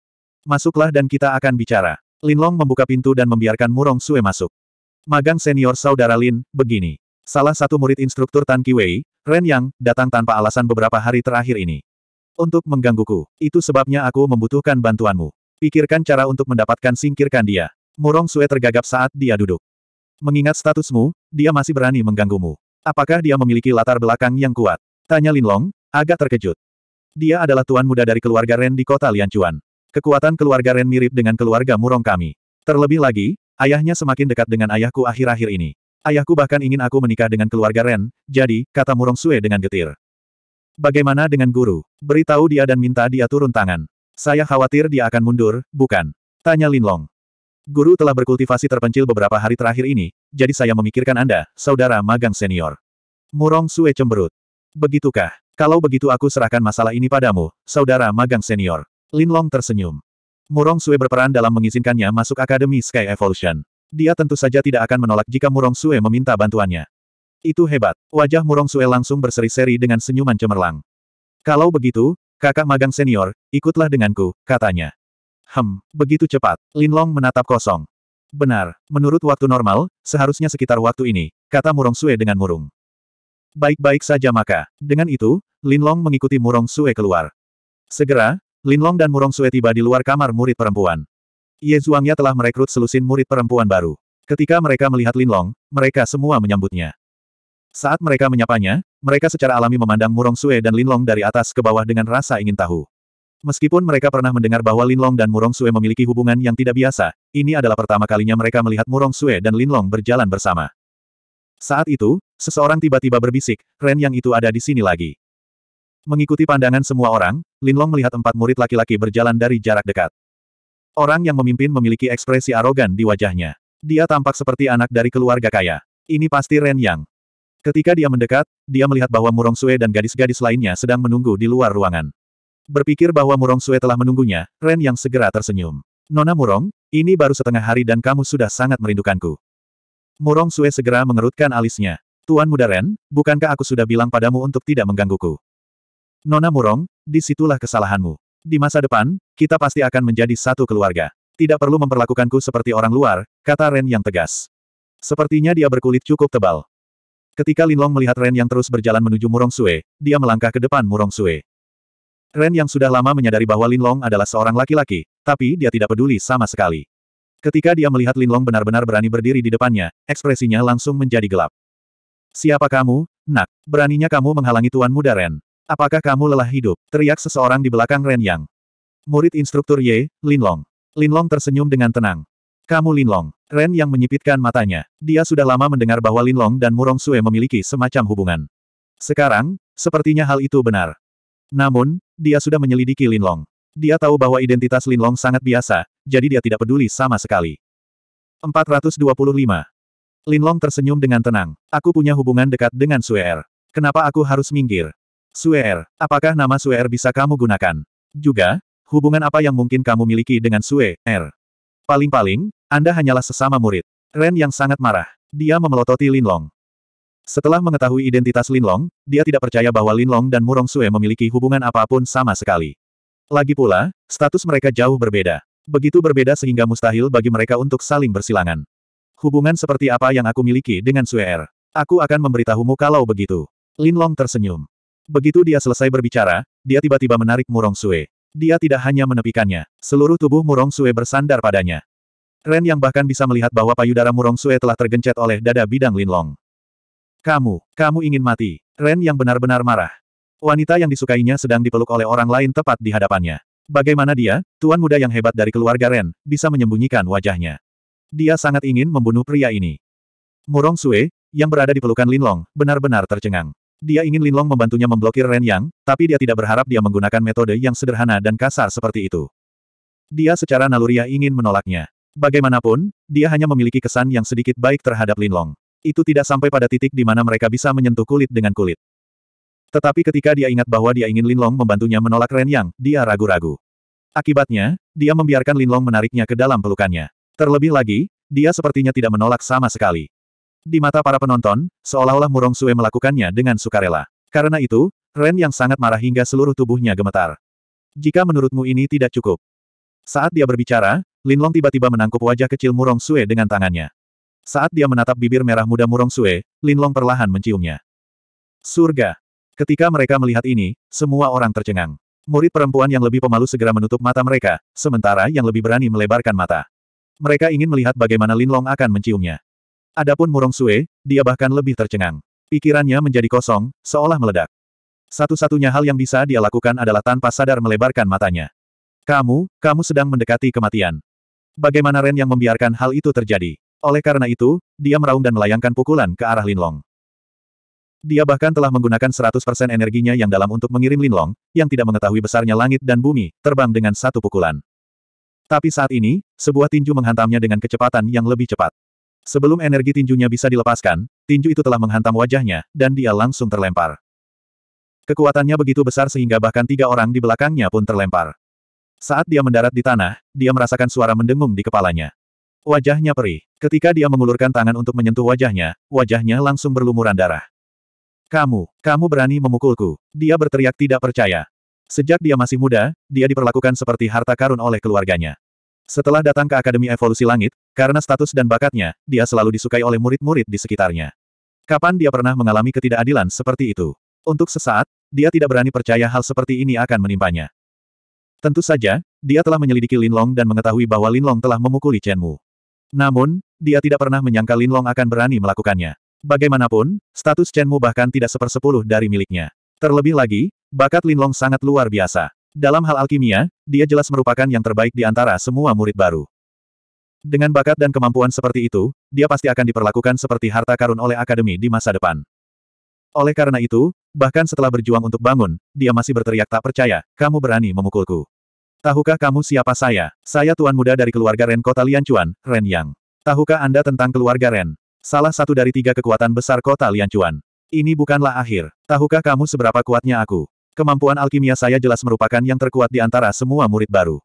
Masuklah dan kita akan bicara. Linlong membuka pintu dan membiarkan Murong Sue masuk. Magang senior saudara Lin, begini. Salah satu murid instruktur Tan Kiwei, Ren Yang, datang tanpa alasan beberapa hari terakhir ini. Untuk menggangguku, itu sebabnya aku membutuhkan bantuanmu. Pikirkan cara untuk mendapatkan singkirkan dia. Murong Sue tergagap saat dia duduk. Mengingat statusmu, dia masih berani mengganggumu. Apakah dia memiliki latar belakang yang kuat? Tanya Linlong, agak terkejut. Dia adalah tuan muda dari keluarga Ren di kota Lianchuan. Kekuatan keluarga Ren mirip dengan keluarga Murong kami. Terlebih lagi, ayahnya semakin dekat dengan ayahku akhir-akhir ini. Ayahku bahkan ingin aku menikah dengan keluarga Ren, jadi, kata Murong Sue dengan getir. Bagaimana dengan guru? Beritahu dia dan minta dia turun tangan. Saya khawatir dia akan mundur, bukan? Tanya Linlong. Guru telah berkultivasi terpencil beberapa hari terakhir ini, jadi saya memikirkan Anda, saudara magang senior. Murong Sue cemberut. Begitukah? Kalau begitu aku serahkan masalah ini padamu, saudara magang senior. Linlong tersenyum. Murong Sue berperan dalam mengizinkannya masuk Akademi Sky Evolution. Dia tentu saja tidak akan menolak jika Murong Sue meminta bantuannya. Itu hebat. Wajah Murong Sue langsung berseri-seri dengan senyuman cemerlang. Kalau begitu, kakak magang senior, ikutlah denganku, katanya. Hem, begitu cepat. Linlong menatap kosong. Benar, menurut waktu normal, seharusnya sekitar waktu ini, kata Murong Sue dengan murung. Baik-baik saja maka. Dengan itu, Linlong mengikuti Murong Sue keluar. Segera, Linlong dan Murong Sue tiba di luar kamar murid perempuan. Ye Zhuangya telah merekrut selusin murid perempuan baru. Ketika mereka melihat Linlong, mereka semua menyambutnya. Saat mereka menyapanya, mereka secara alami memandang Murong Sue dan Linlong dari atas ke bawah dengan rasa ingin tahu. Meskipun mereka pernah mendengar bahwa Linlong dan Murong Sue memiliki hubungan yang tidak biasa, ini adalah pertama kalinya mereka melihat Murong Sue dan Linlong berjalan bersama. Saat itu, seseorang tiba-tiba berbisik, Ren yang itu ada di sini lagi. Mengikuti pandangan semua orang, Linlong melihat empat murid laki-laki berjalan dari jarak dekat. Orang yang memimpin memiliki ekspresi arogan di wajahnya. Dia tampak seperti anak dari keluarga kaya. Ini pasti Ren Yang. Ketika dia mendekat, dia melihat bahwa Murong Sue dan gadis-gadis lainnya sedang menunggu di luar ruangan. Berpikir bahwa Murong Sue telah menunggunya, Ren Yang segera tersenyum. Nona Murong, ini baru setengah hari dan kamu sudah sangat merindukanku. Murong Sue segera mengerutkan alisnya. Tuan Muda Ren, bukankah aku sudah bilang padamu untuk tidak menggangguku? Nona Murong, disitulah kesalahanmu. Di masa depan, kita pasti akan menjadi satu keluarga. Tidak perlu memperlakukanku seperti orang luar, kata Ren yang tegas. Sepertinya dia berkulit cukup tebal. Ketika Linlong melihat Ren yang terus berjalan menuju Murong Sue, dia melangkah ke depan Murong Sue. Ren yang sudah lama menyadari bahwa Linlong adalah seorang laki-laki, tapi dia tidak peduli sama sekali. Ketika dia melihat Linlong benar-benar berani berdiri di depannya, ekspresinya langsung menjadi gelap. Siapa kamu, nak? Beraninya kamu menghalangi tuan muda Ren. Apakah kamu lelah hidup? Teriak seseorang di belakang Ren Yang. Murid instruktur Ye, Linlong. Linlong tersenyum dengan tenang. Kamu Linlong. Ren Yang menyipitkan matanya. Dia sudah lama mendengar bahwa Linlong dan Murong Sue memiliki semacam hubungan. Sekarang, sepertinya hal itu benar. Namun, dia sudah menyelidiki Linlong. Dia tahu bahwa identitas Linlong sangat biasa, jadi dia tidak peduli sama sekali. 425. Linlong tersenyum dengan tenang. Aku punya hubungan dekat dengan Sue Er. Kenapa aku harus minggir? Suer, apakah nama Suer bisa kamu gunakan? Juga, hubungan apa yang mungkin kamu miliki dengan Suer? Paling-paling, Anda hanyalah sesama murid. Ren yang sangat marah. Dia memelototi Linlong. Setelah mengetahui identitas Linlong, dia tidak percaya bahwa Linlong dan Murong Sue memiliki hubungan apapun sama sekali. Lagi pula, status mereka jauh berbeda. Begitu berbeda sehingga mustahil bagi mereka untuk saling bersilangan. Hubungan seperti apa yang aku miliki dengan Suer? Aku akan memberitahumu kalau begitu. Linlong tersenyum. Begitu dia selesai berbicara, dia tiba-tiba menarik Murong Sue. Dia tidak hanya menepikannya, seluruh tubuh Murong Sue bersandar padanya. Ren yang bahkan bisa melihat bahwa payudara Murong Sue telah tergencet oleh dada bidang Linlong. Kamu, kamu ingin mati. Ren yang benar-benar marah. Wanita yang disukainya sedang dipeluk oleh orang lain tepat di hadapannya. Bagaimana dia, tuan muda yang hebat dari keluarga Ren, bisa menyembunyikan wajahnya. Dia sangat ingin membunuh pria ini. Murong Sue, yang berada di pelukan Linlong, benar-benar tercengang. Dia ingin Linlong membantunya memblokir Ren Yang, tapi dia tidak berharap dia menggunakan metode yang sederhana dan kasar seperti itu. Dia secara naluriah ingin menolaknya. Bagaimanapun, dia hanya memiliki kesan yang sedikit baik terhadap Linlong. Itu tidak sampai pada titik di mana mereka bisa menyentuh kulit dengan kulit. Tetapi ketika dia ingat bahwa dia ingin Linlong membantunya menolak Ren Yang, dia ragu-ragu. Akibatnya, dia membiarkan Linlong menariknya ke dalam pelukannya. Terlebih lagi, dia sepertinya tidak menolak sama sekali. Di mata para penonton, seolah-olah Murong Sue melakukannya dengan sukarela. Karena itu, Ren yang sangat marah hingga seluruh tubuhnya gemetar. Jika menurutmu ini tidak cukup. Saat dia berbicara, Linlong tiba-tiba menangkup wajah kecil Murong Sue dengan tangannya. Saat dia menatap bibir merah muda Murong Sue, Linlong perlahan menciumnya. Surga. Ketika mereka melihat ini, semua orang tercengang. Murid perempuan yang lebih pemalu segera menutup mata mereka, sementara yang lebih berani melebarkan mata. Mereka ingin melihat bagaimana Linlong akan menciumnya. Adapun Murong Sue, dia bahkan lebih tercengang. Pikirannya menjadi kosong, seolah meledak. Satu-satunya hal yang bisa dia lakukan adalah tanpa sadar melebarkan matanya. Kamu, kamu sedang mendekati kematian. Bagaimana Ren yang membiarkan hal itu terjadi? Oleh karena itu, dia meraung dan melayangkan pukulan ke arah Linlong. Dia bahkan telah menggunakan 100% energinya yang dalam untuk mengirim Linlong, yang tidak mengetahui besarnya langit dan bumi, terbang dengan satu pukulan. Tapi saat ini, sebuah tinju menghantamnya dengan kecepatan yang lebih cepat. Sebelum energi tinjunya bisa dilepaskan, tinju itu telah menghantam wajahnya, dan dia langsung terlempar. Kekuatannya begitu besar sehingga bahkan tiga orang di belakangnya pun terlempar. Saat dia mendarat di tanah, dia merasakan suara mendengung di kepalanya. Wajahnya perih. Ketika dia mengulurkan tangan untuk menyentuh wajahnya, wajahnya langsung berlumuran darah. Kamu, kamu berani memukulku. Dia berteriak tidak percaya. Sejak dia masih muda, dia diperlakukan seperti harta karun oleh keluarganya. Setelah datang ke Akademi Evolusi Langit, karena status dan bakatnya, dia selalu disukai oleh murid-murid di sekitarnya. Kapan dia pernah mengalami ketidakadilan seperti itu? Untuk sesaat, dia tidak berani percaya hal seperti ini akan menimpanya. Tentu saja, dia telah menyelidiki Lin Long dan mengetahui bahwa Lin Long telah memukuli Chen Mu. Namun, dia tidak pernah menyangka Lin Long akan berani melakukannya. Bagaimanapun, status Chen Mu bahkan tidak sepersepuluh dari miliknya. Terlebih lagi, bakat Lin Long sangat luar biasa. Dalam hal alkimia, dia jelas merupakan yang terbaik di antara semua murid baru. Dengan bakat dan kemampuan seperti itu, dia pasti akan diperlakukan seperti harta karun oleh akademi di masa depan. Oleh karena itu, bahkan setelah berjuang untuk bangun, dia masih berteriak tak percaya, kamu berani memukulku. Tahukah kamu siapa saya? Saya tuan muda dari keluarga Ren kota Liancuan, Ren Yang. Tahukah Anda tentang keluarga Ren? Salah satu dari tiga kekuatan besar kota Liancuan. Ini bukanlah akhir. Tahukah kamu seberapa kuatnya aku? Kemampuan alkimia saya jelas merupakan yang terkuat di antara semua murid baru.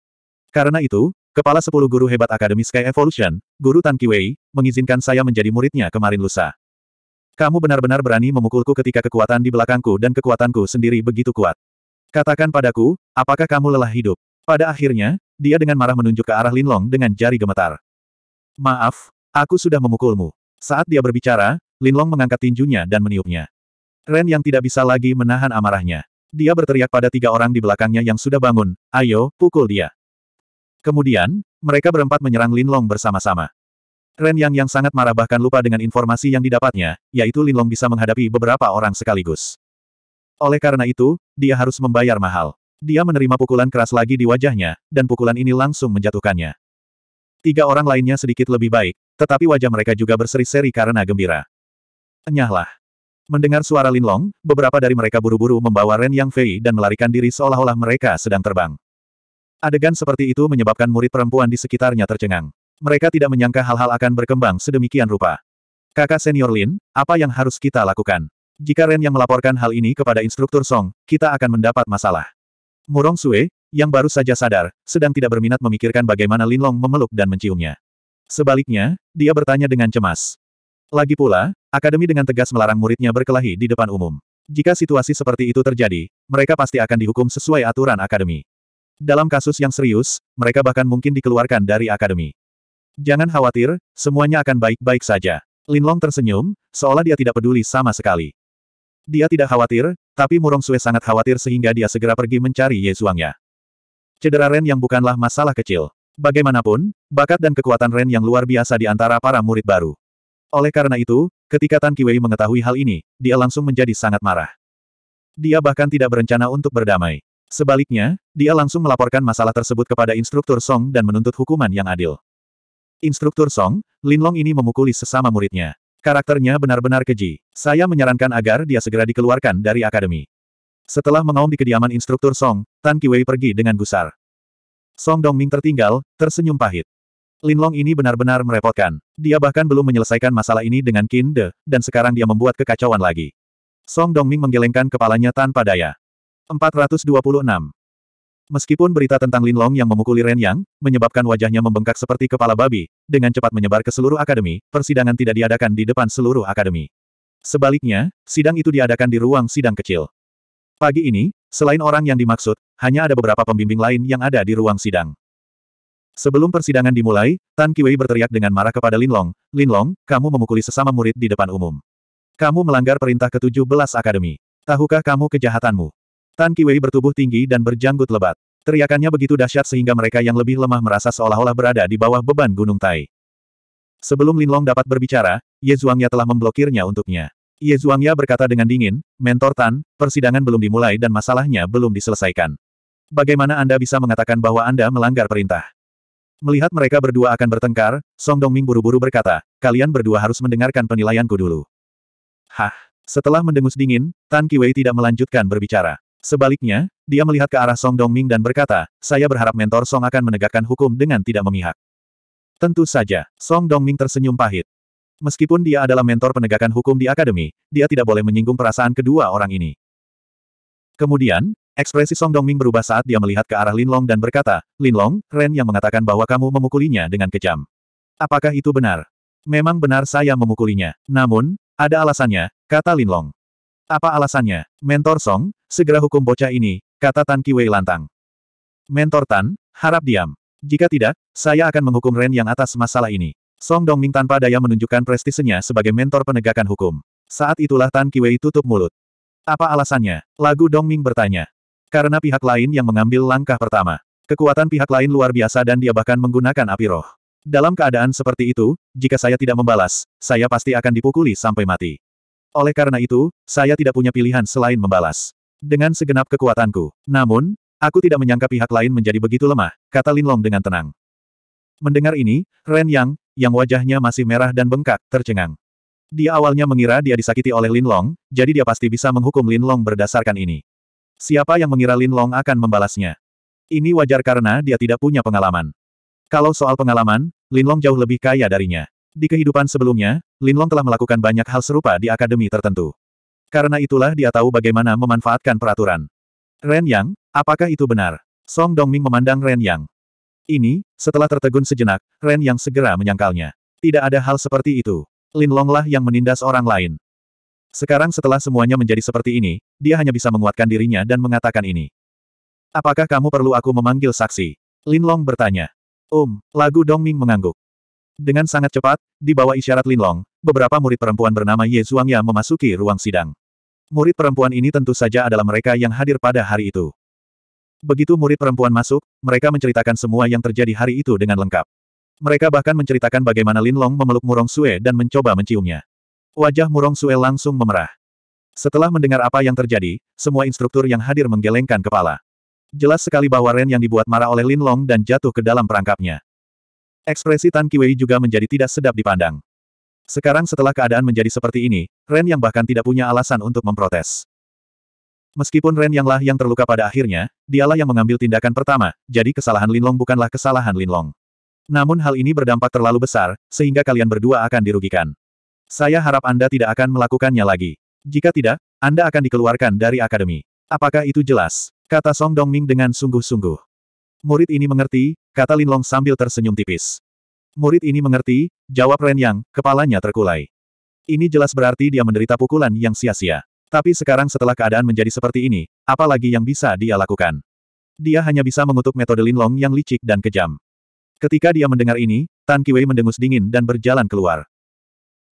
Karena itu, Kepala Sepuluh Guru Hebat Akademi Sky Evolution, Guru Tan Kiwei, mengizinkan saya menjadi muridnya kemarin lusa. Kamu benar-benar berani memukulku ketika kekuatan di belakangku dan kekuatanku sendiri begitu kuat. Katakan padaku, apakah kamu lelah hidup? Pada akhirnya, dia dengan marah menunjuk ke arah Linlong dengan jari gemetar. Maaf, aku sudah memukulmu. Saat dia berbicara, Linlong mengangkat tinjunya dan meniupnya. Ren yang tidak bisa lagi menahan amarahnya. Dia berteriak pada tiga orang di belakangnya yang sudah bangun, ayo, pukul dia. Kemudian, mereka berempat menyerang Lin Long bersama-sama. Ren Yang yang sangat marah bahkan lupa dengan informasi yang didapatnya, yaitu Lin Long bisa menghadapi beberapa orang sekaligus. Oleh karena itu, dia harus membayar mahal. Dia menerima pukulan keras lagi di wajahnya, dan pukulan ini langsung menjatuhkannya. Tiga orang lainnya sedikit lebih baik, tetapi wajah mereka juga berseri-seri karena gembira. Enyahlah. Mendengar suara Lin Long, beberapa dari mereka buru-buru membawa Ren Yang Fei dan melarikan diri seolah-olah mereka sedang terbang. Adegan seperti itu menyebabkan murid perempuan di sekitarnya tercengang. Mereka tidak menyangka hal-hal akan berkembang sedemikian rupa. Kakak senior Lin, apa yang harus kita lakukan? Jika Ren yang melaporkan hal ini kepada instruktur Song, kita akan mendapat masalah. Murong Sue, yang baru saja sadar, sedang tidak berminat memikirkan bagaimana Lin Long memeluk dan menciumnya. Sebaliknya, dia bertanya dengan cemas, lagi pula, Akademi dengan tegas melarang muridnya berkelahi di depan umum. Jika situasi seperti itu terjadi, mereka pasti akan dihukum sesuai aturan Akademi. Dalam kasus yang serius, mereka bahkan mungkin dikeluarkan dari Akademi. Jangan khawatir, semuanya akan baik-baik saja. Lin Long tersenyum, seolah dia tidak peduli sama sekali. Dia tidak khawatir, tapi Murong Sue sangat khawatir sehingga dia segera pergi mencari Ye Zhuangnya. Cedera Ren yang bukanlah masalah kecil. Bagaimanapun, bakat dan kekuatan Ren yang luar biasa di antara para murid baru. Oleh karena itu, ketika Tan Kiwei mengetahui hal ini, dia langsung menjadi sangat marah. Dia bahkan tidak berencana untuk berdamai. Sebaliknya, dia langsung melaporkan masalah tersebut kepada instruktur Song dan menuntut hukuman yang adil. Instruktur Song, Linlong ini memukuli sesama muridnya. Karakternya benar-benar keji. Saya menyarankan agar dia segera dikeluarkan dari akademi. Setelah mengaum di kediaman instruktur Song, Tan Kiwei pergi dengan gusar. Song Dongming tertinggal, tersenyum pahit. Linlong ini benar-benar merepotkan. Dia bahkan belum menyelesaikan masalah ini dengan Qin De, dan sekarang dia membuat kekacauan lagi. Song Dongming menggelengkan kepalanya tanpa daya. 426. Meskipun berita tentang Linlong yang memukuli Ren Yang, menyebabkan wajahnya membengkak seperti kepala babi, dengan cepat menyebar ke seluruh akademi, persidangan tidak diadakan di depan seluruh akademi. Sebaliknya, sidang itu diadakan di ruang sidang kecil. Pagi ini, selain orang yang dimaksud, hanya ada beberapa pembimbing lain yang ada di ruang sidang. Sebelum persidangan dimulai, Tan Kiwei berteriak dengan marah kepada Linlong, Linlong, kamu memukuli sesama murid di depan umum. Kamu melanggar perintah ke-17 Akademi. Tahukah kamu kejahatanmu? Tan Kiwei bertubuh tinggi dan berjanggut lebat. Teriakannya begitu dahsyat sehingga mereka yang lebih lemah merasa seolah-olah berada di bawah beban gunung Tai. Sebelum Linlong dapat berbicara, Ye Zhuangya telah memblokirnya untuknya. Ye Zhuangya berkata dengan dingin, Mentor Tan, persidangan belum dimulai dan masalahnya belum diselesaikan. Bagaimana Anda bisa mengatakan bahwa Anda melanggar perintah? Melihat mereka berdua akan bertengkar, Song Dongming buru-buru berkata, kalian berdua harus mendengarkan penilaianku dulu. Hah! Setelah mendengus dingin, Tan Kiwei tidak melanjutkan berbicara. Sebaliknya, dia melihat ke arah Song Dongming dan berkata, saya berharap mentor Song akan menegakkan hukum dengan tidak memihak. Tentu saja, Song Dongming tersenyum pahit. Meskipun dia adalah mentor penegakan hukum di akademi, dia tidak boleh menyinggung perasaan kedua orang ini. Kemudian, Ekspresi Song Dongming berubah saat dia melihat ke arah Lin Long dan berkata, "Lin Long, Ren yang mengatakan bahwa kamu memukulinya dengan kejam. Apakah itu benar? Memang benar saya memukulinya. Namun, ada alasannya, kata Lin Long. Apa alasannya? Mentor Song, segera hukum bocah ini, kata Tan Ki Wei lantang. Mentor Tan, harap diam. Jika tidak, saya akan menghukum Ren yang atas masalah ini. Song Dongming tanpa daya menunjukkan prestisenya sebagai mentor penegakan hukum. Saat itulah Tan Ki Wei tutup mulut. Apa alasannya? Lagu Dongming bertanya. Karena pihak lain yang mengambil langkah pertama. Kekuatan pihak lain luar biasa dan dia bahkan menggunakan api roh. Dalam keadaan seperti itu, jika saya tidak membalas, saya pasti akan dipukuli sampai mati. Oleh karena itu, saya tidak punya pilihan selain membalas. Dengan segenap kekuatanku. Namun, aku tidak menyangka pihak lain menjadi begitu lemah, kata Long dengan tenang. Mendengar ini, Ren Yang, yang wajahnya masih merah dan bengkak, tercengang. Dia awalnya mengira dia disakiti oleh Lin Long, jadi dia pasti bisa menghukum Lin Long berdasarkan ini. Siapa yang mengira Lin Long akan membalasnya? Ini wajar karena dia tidak punya pengalaman. Kalau soal pengalaman, Lin Long jauh lebih kaya darinya. Di kehidupan sebelumnya, Lin Long telah melakukan banyak hal serupa di akademi tertentu. Karena itulah dia tahu bagaimana memanfaatkan peraturan. Ren Yang, apakah itu benar? Song Dongming memandang Ren Yang. Ini, setelah tertegun sejenak, Ren Yang segera menyangkalnya. Tidak ada hal seperti itu. Lin Long lah yang menindas orang lain. Sekarang setelah semuanya menjadi seperti ini, dia hanya bisa menguatkan dirinya dan mengatakan ini. Apakah kamu perlu aku memanggil saksi? Lin Long bertanya. Um, lagu Dong Ming mengangguk. Dengan sangat cepat, di bawah isyarat Lin Long, beberapa murid perempuan bernama Ye Zhuangya memasuki ruang sidang. Murid perempuan ini tentu saja adalah mereka yang hadir pada hari itu. Begitu murid perempuan masuk, mereka menceritakan semua yang terjadi hari itu dengan lengkap. Mereka bahkan menceritakan bagaimana Lin Long memeluk Murong Sue dan mencoba menciumnya. Wajah Murong Sue langsung memerah. Setelah mendengar apa yang terjadi, semua instruktur yang hadir menggelengkan kepala. Jelas sekali bahwa Ren yang dibuat marah oleh Lin Long dan jatuh ke dalam perangkapnya. Ekspresi Tan Kiwei juga menjadi tidak sedap dipandang. Sekarang setelah keadaan menjadi seperti ini, Ren yang bahkan tidak punya alasan untuk memprotes. Meskipun Ren Yanglah yang terluka pada akhirnya, dialah yang mengambil tindakan pertama, jadi kesalahan Lin Long bukanlah kesalahan Lin Long. Namun hal ini berdampak terlalu besar, sehingga kalian berdua akan dirugikan. Saya harap Anda tidak akan melakukannya lagi. Jika tidak, Anda akan dikeluarkan dari akademi. Apakah itu jelas? Kata Song Dongming dengan sungguh-sungguh. Murid ini mengerti, kata Linlong sambil tersenyum tipis. Murid ini mengerti, jawab Ren Yang, kepalanya terkulai. Ini jelas berarti dia menderita pukulan yang sia-sia. Tapi sekarang setelah keadaan menjadi seperti ini, apa lagi yang bisa dia lakukan? Dia hanya bisa mengutuk metode Linlong yang licik dan kejam. Ketika dia mendengar ini, Tan Kiwei mendengus dingin dan berjalan keluar.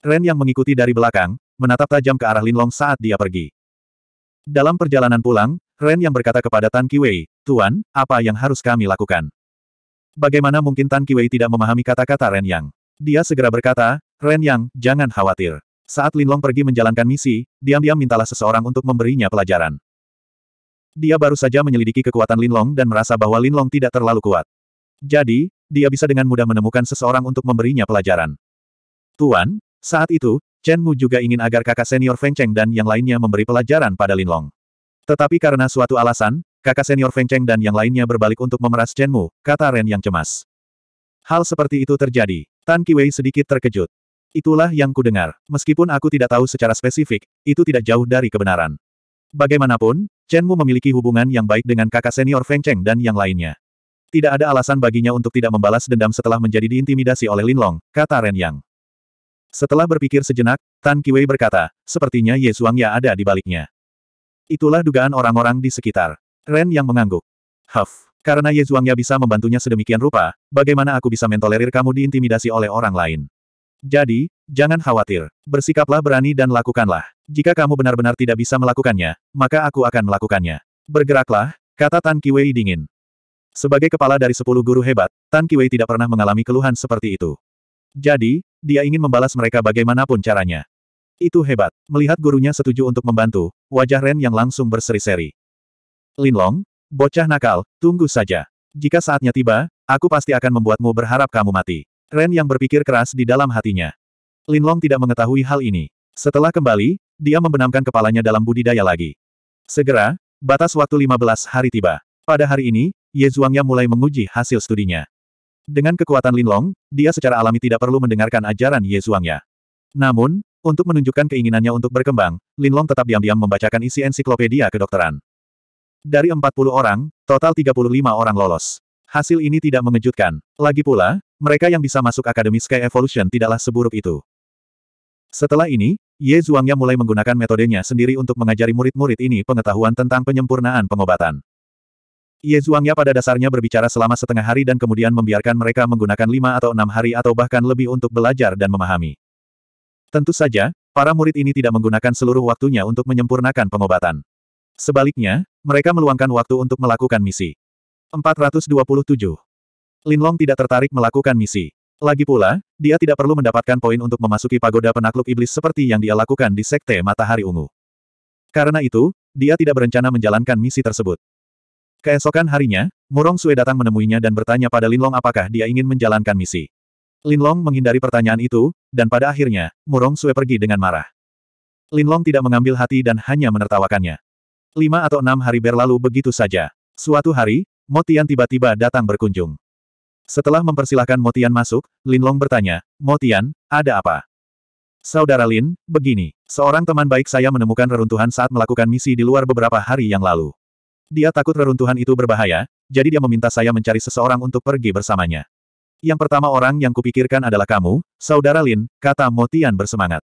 Ren yang mengikuti dari belakang, menatap tajam ke arah Linlong saat dia pergi. Dalam perjalanan pulang, Ren yang berkata kepada Tan Kiwei, Tuan, apa yang harus kami lakukan? Bagaimana mungkin Tan Kiwei tidak memahami kata-kata Ren Yang? Dia segera berkata, Ren Yang, jangan khawatir. Saat Linlong pergi menjalankan misi, diam-diam mintalah seseorang untuk memberinya pelajaran. Dia baru saja menyelidiki kekuatan Linlong dan merasa bahwa Linlong tidak terlalu kuat. Jadi, dia bisa dengan mudah menemukan seseorang untuk memberinya pelajaran. Tuan, saat itu, Chen Mu juga ingin agar kakak senior Feng Cheng dan yang lainnya memberi pelajaran pada Lin Long. Tetapi karena suatu alasan, kakak senior Feng Cheng dan yang lainnya berbalik untuk memeras Chen Mu, kata Ren yang cemas. Hal seperti itu terjadi. Tan Ki Wei sedikit terkejut. Itulah yang kudengar. Meskipun aku tidak tahu secara spesifik, itu tidak jauh dari kebenaran. Bagaimanapun, Chen Mu memiliki hubungan yang baik dengan kakak senior Feng Cheng dan yang lainnya. Tidak ada alasan baginya untuk tidak membalas dendam setelah menjadi diintimidasi oleh Lin Long, kata Ren Yang. Setelah berpikir sejenak, Tan Kiwei berkata, sepertinya Ye Zhuang ya ada di baliknya. Itulah dugaan orang-orang di sekitar. Ren yang mengangguk. Huff, karena Ye Zhuang ya bisa membantunya sedemikian rupa, bagaimana aku bisa mentolerir kamu diintimidasi oleh orang lain? Jadi, jangan khawatir. Bersikaplah berani dan lakukanlah. Jika kamu benar-benar tidak bisa melakukannya, maka aku akan melakukannya. Bergeraklah, kata Tan Kiwei dingin. Sebagai kepala dari sepuluh guru hebat, Tan Kiwei tidak pernah mengalami keluhan seperti itu. Jadi, dia ingin membalas mereka bagaimanapun caranya. Itu hebat. Melihat gurunya setuju untuk membantu, wajah Ren yang langsung berseri-seri. Linlong, bocah nakal, tunggu saja. Jika saatnya tiba, aku pasti akan membuatmu berharap kamu mati. Ren yang berpikir keras di dalam hatinya. Linlong tidak mengetahui hal ini. Setelah kembali, dia membenamkan kepalanya dalam budidaya lagi. Segera, batas waktu 15 hari tiba. Pada hari ini, Ye Zhuangya mulai menguji hasil studinya. Dengan kekuatan Linlong, dia secara alami tidak perlu mendengarkan ajaran Ye Zhuangnya. Namun, untuk menunjukkan keinginannya untuk berkembang, Linlong tetap diam-diam membacakan isi ensiklopedia kedokteran. Dari 40 orang, total 35 orang lolos. Hasil ini tidak mengejutkan. Lagi pula, mereka yang bisa masuk Akademi Sky Evolution tidaklah seburuk itu. Setelah ini, Ye Zhuangya mulai menggunakan metodenya sendiri untuk mengajari murid-murid ini pengetahuan tentang penyempurnaan pengobatan. Ye Zhuangya pada dasarnya berbicara selama setengah hari dan kemudian membiarkan mereka menggunakan lima atau enam hari atau bahkan lebih untuk belajar dan memahami. Tentu saja, para murid ini tidak menggunakan seluruh waktunya untuk menyempurnakan pengobatan. Sebaliknya, mereka meluangkan waktu untuk melakukan misi. 427. Long tidak tertarik melakukan misi. Lagi pula, dia tidak perlu mendapatkan poin untuk memasuki pagoda penakluk iblis seperti yang dia lakukan di Sekte Matahari Ungu. Karena itu, dia tidak berencana menjalankan misi tersebut. Keesokan harinya, Murong Sue datang menemuinya dan bertanya pada Linlong apakah dia ingin menjalankan misi. Linlong menghindari pertanyaan itu, dan pada akhirnya, Murong Sue pergi dengan marah. Linlong tidak mengambil hati dan hanya menertawakannya. Lima atau enam hari berlalu begitu saja. Suatu hari, Motian tiba-tiba datang berkunjung. Setelah mempersilahkan Motian masuk, Linlong bertanya, Motian, ada apa? Saudara Lin, begini, seorang teman baik saya menemukan reruntuhan saat melakukan misi di luar beberapa hari yang lalu. Dia takut reruntuhan itu berbahaya, jadi dia meminta saya mencari seseorang untuk pergi bersamanya. Yang pertama orang yang kupikirkan adalah kamu, Saudara Lin, kata Motian bersemangat.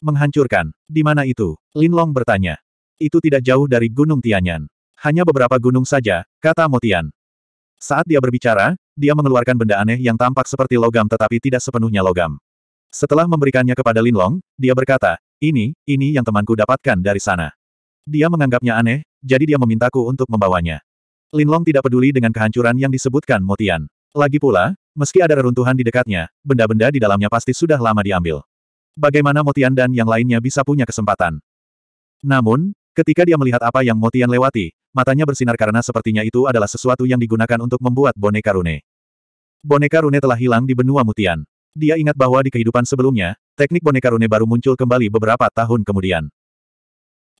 Menghancurkan. Di mana itu? Lin Long bertanya. Itu tidak jauh dari Gunung Tianyan. Hanya beberapa gunung saja, kata Motian. Saat dia berbicara, dia mengeluarkan benda aneh yang tampak seperti logam tetapi tidak sepenuhnya logam. Setelah memberikannya kepada Lin Long, dia berkata, ini, ini yang temanku dapatkan dari sana. Dia menganggapnya aneh, jadi dia memintaku untuk membawanya. Linlong tidak peduli dengan kehancuran yang disebutkan Motian. Lagi pula, meski ada reruntuhan di dekatnya, benda-benda di dalamnya pasti sudah lama diambil. Bagaimana Motian dan yang lainnya bisa punya kesempatan? Namun, ketika dia melihat apa yang Motian lewati, matanya bersinar karena sepertinya itu adalah sesuatu yang digunakan untuk membuat boneka Rune. Boneka Rune telah hilang di benua Motian. Dia ingat bahwa di kehidupan sebelumnya, teknik boneka Rune baru muncul kembali beberapa tahun kemudian.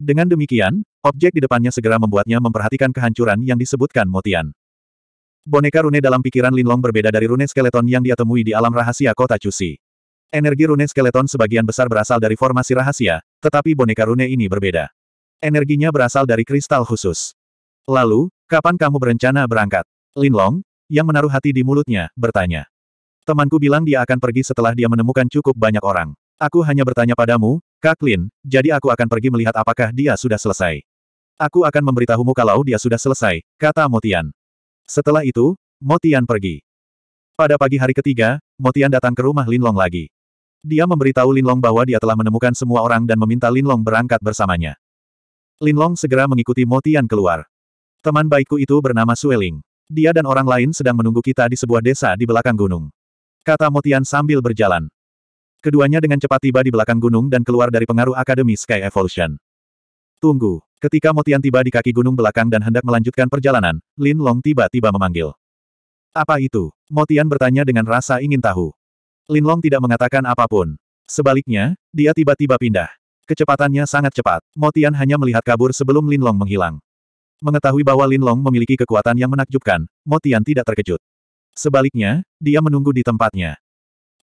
Dengan demikian, objek di depannya segera membuatnya memperhatikan kehancuran yang disebutkan Motian. Boneka rune dalam pikiran Linlong berbeda dari rune skeleton yang dia temui di alam rahasia kota Cusi. Energi rune skeleton sebagian besar berasal dari formasi rahasia, tetapi boneka rune ini berbeda. Energinya berasal dari kristal khusus. Lalu, kapan kamu berencana berangkat? Linlong, yang menaruh hati di mulutnya, bertanya. Temanku bilang dia akan pergi setelah dia menemukan cukup banyak orang. Aku hanya bertanya padamu, Kak Lin, jadi aku akan pergi melihat apakah dia sudah selesai. Aku akan memberitahumu kalau dia sudah selesai, kata Motian. Setelah itu, Motian pergi. Pada pagi hari ketiga, Motian datang ke rumah Linlong lagi. Dia memberitahu Linlong bahwa dia telah menemukan semua orang dan meminta Linlong berangkat bersamanya. Linlong segera mengikuti Motian keluar. Teman baikku itu bernama Sueling. Dia dan orang lain sedang menunggu kita di sebuah desa di belakang gunung. Kata Motian sambil berjalan. Keduanya dengan cepat tiba di belakang gunung dan keluar dari pengaruh Akademi Sky Evolution. Tunggu. Ketika Motian tiba di kaki gunung belakang dan hendak melanjutkan perjalanan, Lin Long tiba-tiba memanggil. Apa itu? Motian bertanya dengan rasa ingin tahu. Lin Long tidak mengatakan apapun. Sebaliknya, dia tiba-tiba pindah. Kecepatannya sangat cepat. Motian hanya melihat kabur sebelum Lin Long menghilang. Mengetahui bahwa Lin Long memiliki kekuatan yang menakjubkan, Motian tidak terkejut. Sebaliknya, dia menunggu di tempatnya.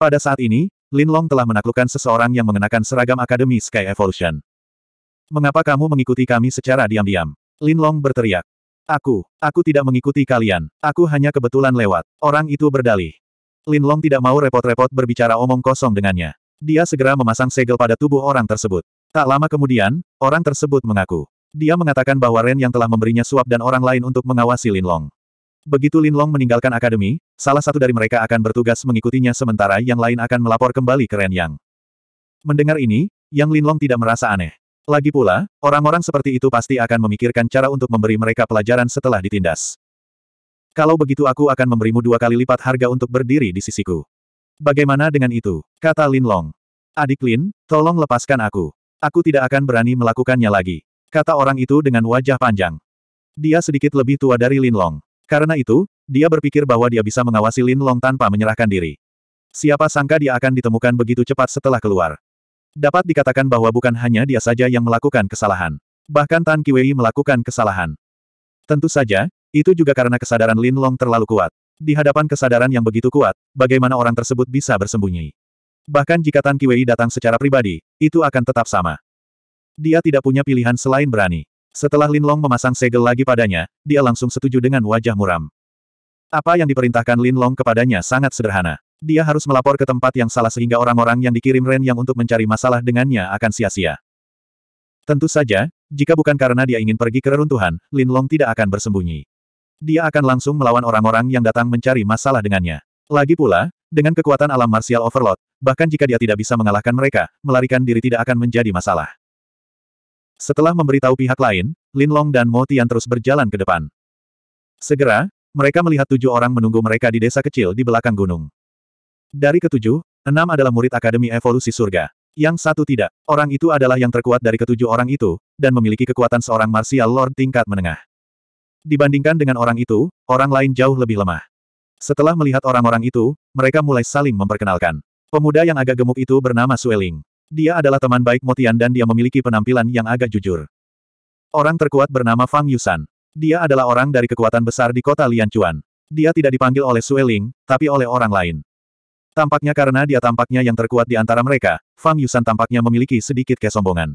Pada saat ini, Lin Long telah menaklukkan seseorang yang mengenakan seragam Akademi Sky Evolution. Mengapa kamu mengikuti kami secara diam-diam? Lin Long berteriak. Aku, aku tidak mengikuti kalian. Aku hanya kebetulan lewat. Orang itu berdalih. Lin Long tidak mau repot-repot berbicara omong kosong dengannya. Dia segera memasang segel pada tubuh orang tersebut. Tak lama kemudian, orang tersebut mengaku. Dia mengatakan bahwa Ren yang telah memberinya suap dan orang lain untuk mengawasi Lin Long. Begitu Lin Long meninggalkan akademi, salah satu dari mereka akan bertugas mengikutinya sementara yang lain akan melapor kembali ke Ren Yang. Mendengar ini, Yang Lin Long tidak merasa aneh. Lagi pula, orang-orang seperti itu pasti akan memikirkan cara untuk memberi mereka pelajaran setelah ditindas. Kalau begitu aku akan memberimu dua kali lipat harga untuk berdiri di sisiku. Bagaimana dengan itu? Kata Lin Long. Adik Lin, tolong lepaskan aku. Aku tidak akan berani melakukannya lagi. Kata orang itu dengan wajah panjang. Dia sedikit lebih tua dari Lin Long. Karena itu, dia berpikir bahwa dia bisa mengawasi Lin Long tanpa menyerahkan diri. Siapa sangka dia akan ditemukan begitu cepat setelah keluar. Dapat dikatakan bahwa bukan hanya dia saja yang melakukan kesalahan. Bahkan Tan Kiwei melakukan kesalahan. Tentu saja, itu juga karena kesadaran Lin Long terlalu kuat. Di hadapan kesadaran yang begitu kuat, bagaimana orang tersebut bisa bersembunyi? Bahkan jika Tan Kiwei datang secara pribadi, itu akan tetap sama. Dia tidak punya pilihan selain berani. Setelah Lin Long memasang segel lagi padanya, dia langsung setuju dengan wajah muram. Apa yang diperintahkan Lin Long kepadanya sangat sederhana. Dia harus melapor ke tempat yang salah sehingga orang-orang yang dikirim Ren yang untuk mencari masalah dengannya akan sia-sia. Tentu saja, jika bukan karena dia ingin pergi ke reruntuhan, Lin Long tidak akan bersembunyi. Dia akan langsung melawan orang-orang yang datang mencari masalah dengannya. Lagi pula, dengan kekuatan alam martial overload, bahkan jika dia tidak bisa mengalahkan mereka, melarikan diri tidak akan menjadi masalah. Setelah memberitahu pihak lain, Lin Long dan Mo Tian terus berjalan ke depan. Segera, mereka melihat tujuh orang menunggu mereka di desa kecil di belakang gunung. Dari ketujuh, enam adalah murid Akademi Evolusi Surga. Yang satu tidak, orang itu adalah yang terkuat dari ketujuh orang itu, dan memiliki kekuatan seorang martial lord tingkat menengah. Dibandingkan dengan orang itu, orang lain jauh lebih lemah. Setelah melihat orang-orang itu, mereka mulai saling memperkenalkan. Pemuda yang agak gemuk itu bernama Sueling. Dia adalah teman baik Motian dan dia memiliki penampilan yang agak jujur. Orang terkuat bernama Fang Yusan. Dia adalah orang dari kekuatan besar di kota Lianchuan. Dia tidak dipanggil oleh Sue Ling, tapi oleh orang lain. Tampaknya karena dia tampaknya yang terkuat di antara mereka, Fang Yusan tampaknya memiliki sedikit kesombongan.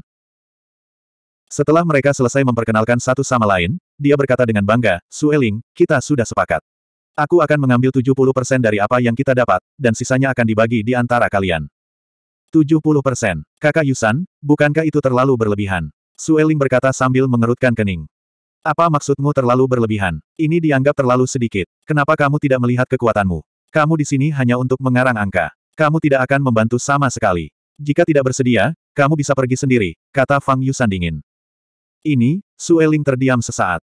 Setelah mereka selesai memperkenalkan satu sama lain, dia berkata dengan bangga, Sue Ling, kita sudah sepakat. Aku akan mengambil 70% dari apa yang kita dapat, dan sisanya akan dibagi di antara kalian. 70%. Kakak Yusan, bukankah itu terlalu berlebihan? Sueling berkata sambil mengerutkan kening. Apa maksudmu terlalu berlebihan? Ini dianggap terlalu sedikit. Kenapa kamu tidak melihat kekuatanmu? Kamu di sini hanya untuk mengarang angka. Kamu tidak akan membantu sama sekali. Jika tidak bersedia, kamu bisa pergi sendiri, kata Fang Yusan dingin. Ini, Sueling terdiam sesaat.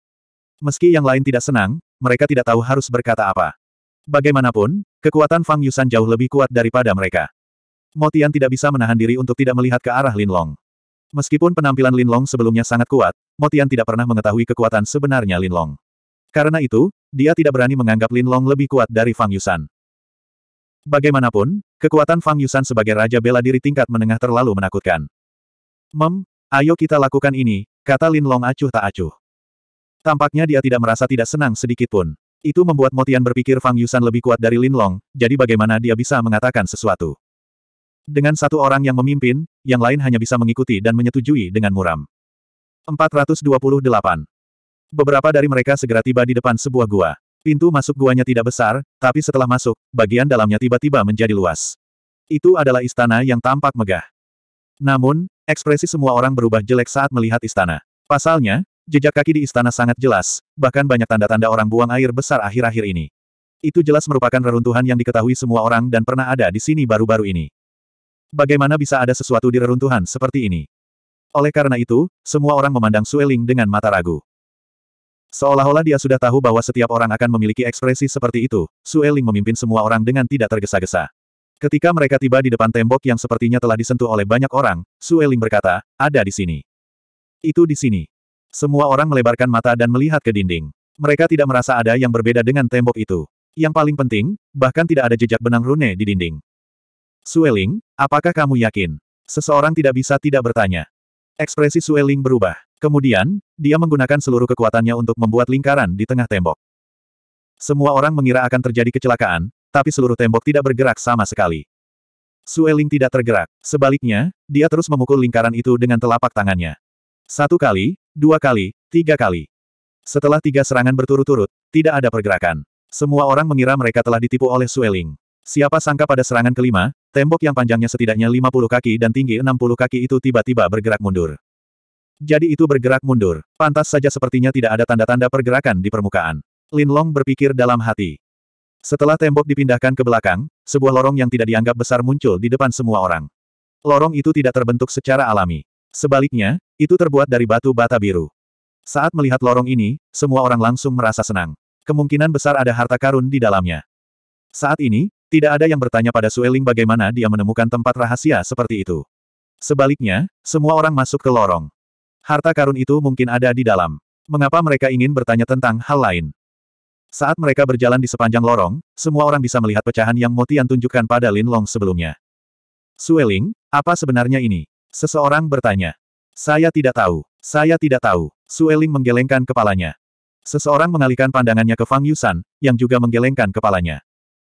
Meski yang lain tidak senang, mereka tidak tahu harus berkata apa. Bagaimanapun, kekuatan Fang Yusan jauh lebih kuat daripada mereka. Motian tidak bisa menahan diri untuk tidak melihat ke arah Linlong. Meskipun penampilan Linlong sebelumnya sangat kuat, Motian tidak pernah mengetahui kekuatan sebenarnya Linlong. Karena itu, dia tidak berani menganggap Linlong lebih kuat dari Fang Yusan. Bagaimanapun, kekuatan Fang Yusan sebagai raja bela diri tingkat menengah terlalu menakutkan. Mem, ayo kita lakukan ini, kata Linlong acuh tak acuh. Tampaknya dia tidak merasa tidak senang sedikitpun. Itu membuat Motian berpikir Fang Yusan lebih kuat dari Linlong, jadi bagaimana dia bisa mengatakan sesuatu. Dengan satu orang yang memimpin, yang lain hanya bisa mengikuti dan menyetujui dengan muram. 428. Beberapa dari mereka segera tiba di depan sebuah gua. Pintu masuk guanya tidak besar, tapi setelah masuk, bagian dalamnya tiba-tiba menjadi luas. Itu adalah istana yang tampak megah. Namun, ekspresi semua orang berubah jelek saat melihat istana. Pasalnya, jejak kaki di istana sangat jelas, bahkan banyak tanda-tanda orang buang air besar akhir-akhir ini. Itu jelas merupakan reruntuhan yang diketahui semua orang dan pernah ada di sini baru-baru ini. Bagaimana bisa ada sesuatu di reruntuhan seperti ini? Oleh karena itu, semua orang memandang Sueling dengan mata ragu. Seolah-olah dia sudah tahu bahwa setiap orang akan memiliki ekspresi seperti itu, Sueling memimpin semua orang dengan tidak tergesa-gesa. Ketika mereka tiba di depan tembok yang sepertinya telah disentuh oleh banyak orang, Sueling berkata, ada di sini. Itu di sini. Semua orang melebarkan mata dan melihat ke dinding. Mereka tidak merasa ada yang berbeda dengan tembok itu. Yang paling penting, bahkan tidak ada jejak benang rune di dinding. Sueling, apakah kamu yakin? Seseorang tidak bisa tidak bertanya. Ekspresi Sueling berubah. Kemudian, dia menggunakan seluruh kekuatannya untuk membuat lingkaran di tengah tembok. Semua orang mengira akan terjadi kecelakaan, tapi seluruh tembok tidak bergerak sama sekali. Sueling tidak tergerak. Sebaliknya, dia terus memukul lingkaran itu dengan telapak tangannya. Satu kali, dua kali, tiga kali. Setelah tiga serangan berturut-turut, tidak ada pergerakan. Semua orang mengira mereka telah ditipu oleh Sueling. Siapa sangka pada serangan kelima, tembok yang panjangnya setidaknya 50 kaki dan tinggi 60 kaki itu tiba-tiba bergerak mundur. Jadi itu bergerak mundur. Pantas saja sepertinya tidak ada tanda-tanda pergerakan di permukaan. Lin Long berpikir dalam hati. Setelah tembok dipindahkan ke belakang, sebuah lorong yang tidak dianggap besar muncul di depan semua orang. Lorong itu tidak terbentuk secara alami. Sebaliknya, itu terbuat dari batu bata biru. Saat melihat lorong ini, semua orang langsung merasa senang. Kemungkinan besar ada harta karun di dalamnya. Saat ini, tidak ada yang bertanya pada Sueling bagaimana dia menemukan tempat rahasia seperti itu. Sebaliknya, semua orang masuk ke lorong. Harta karun itu mungkin ada di dalam. Mengapa mereka ingin bertanya tentang hal lain? Saat mereka berjalan di sepanjang lorong, semua orang bisa melihat pecahan yang Motian tunjukkan pada Lin Long sebelumnya. Sueling, apa sebenarnya ini? Seseorang bertanya. Saya tidak tahu. Saya tidak tahu. Sueling menggelengkan kepalanya. Seseorang mengalihkan pandangannya ke Fang Yusan, yang juga menggelengkan kepalanya.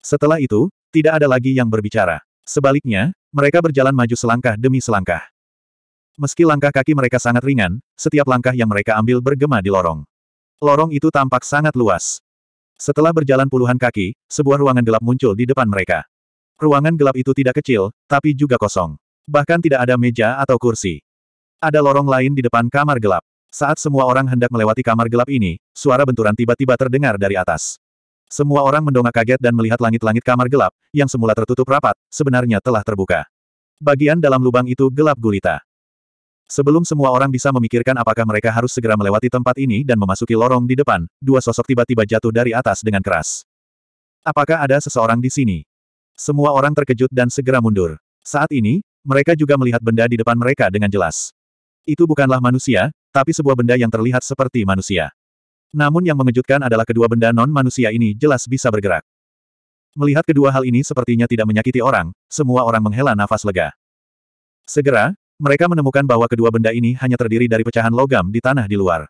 Setelah itu, tidak ada lagi yang berbicara. Sebaliknya, mereka berjalan maju selangkah demi selangkah. Meski langkah kaki mereka sangat ringan, setiap langkah yang mereka ambil bergema di lorong. Lorong itu tampak sangat luas. Setelah berjalan puluhan kaki, sebuah ruangan gelap muncul di depan mereka. Ruangan gelap itu tidak kecil, tapi juga kosong. Bahkan tidak ada meja atau kursi. Ada lorong lain di depan kamar gelap. Saat semua orang hendak melewati kamar gelap ini, suara benturan tiba-tiba terdengar dari atas. Semua orang mendongak kaget dan melihat langit-langit kamar gelap, yang semula tertutup rapat, sebenarnya telah terbuka. Bagian dalam lubang itu gelap gulita. Sebelum semua orang bisa memikirkan apakah mereka harus segera melewati tempat ini dan memasuki lorong di depan, dua sosok tiba-tiba jatuh dari atas dengan keras. Apakah ada seseorang di sini? Semua orang terkejut dan segera mundur. Saat ini, mereka juga melihat benda di depan mereka dengan jelas. Itu bukanlah manusia, tapi sebuah benda yang terlihat seperti manusia. Namun yang mengejutkan adalah kedua benda non-manusia ini jelas bisa bergerak. Melihat kedua hal ini sepertinya tidak menyakiti orang, semua orang menghela nafas lega. Segera, mereka menemukan bahwa kedua benda ini hanya terdiri dari pecahan logam di tanah di luar.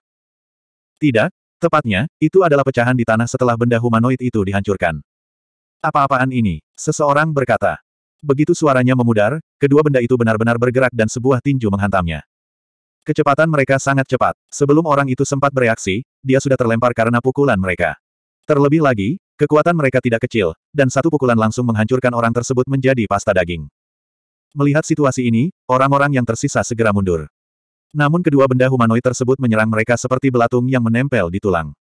Tidak, tepatnya, itu adalah pecahan di tanah setelah benda humanoid itu dihancurkan. Apa-apaan ini? Seseorang berkata. Begitu suaranya memudar, kedua benda itu benar-benar bergerak dan sebuah tinju menghantamnya. Kecepatan mereka sangat cepat. Sebelum orang itu sempat bereaksi, dia sudah terlempar karena pukulan mereka. Terlebih lagi, kekuatan mereka tidak kecil, dan satu pukulan langsung menghancurkan orang tersebut menjadi pasta daging. Melihat situasi ini, orang-orang yang tersisa segera mundur. Namun kedua benda humanoid tersebut menyerang mereka seperti belatung yang menempel di tulang.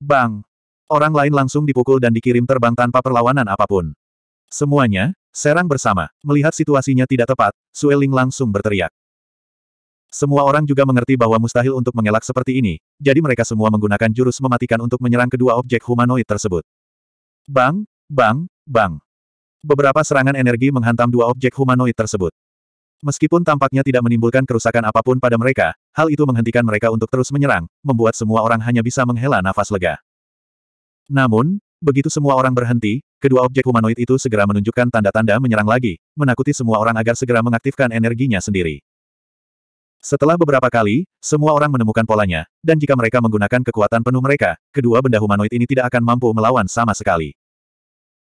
Bang! Orang lain langsung dipukul dan dikirim terbang tanpa perlawanan apapun. Semuanya, serang bersama. Melihat situasinya tidak tepat, Sueling langsung berteriak. Semua orang juga mengerti bahwa mustahil untuk mengelak seperti ini, jadi mereka semua menggunakan jurus mematikan untuk menyerang kedua objek humanoid tersebut. Bang, bang, bang. Beberapa serangan energi menghantam dua objek humanoid tersebut. Meskipun tampaknya tidak menimbulkan kerusakan apapun pada mereka, hal itu menghentikan mereka untuk terus menyerang, membuat semua orang hanya bisa menghela nafas lega. Namun, begitu semua orang berhenti, kedua objek humanoid itu segera menunjukkan tanda-tanda menyerang lagi, menakuti semua orang agar segera mengaktifkan energinya sendiri. Setelah beberapa kali, semua orang menemukan polanya, dan jika mereka menggunakan kekuatan penuh mereka, kedua benda humanoid ini tidak akan mampu melawan sama sekali.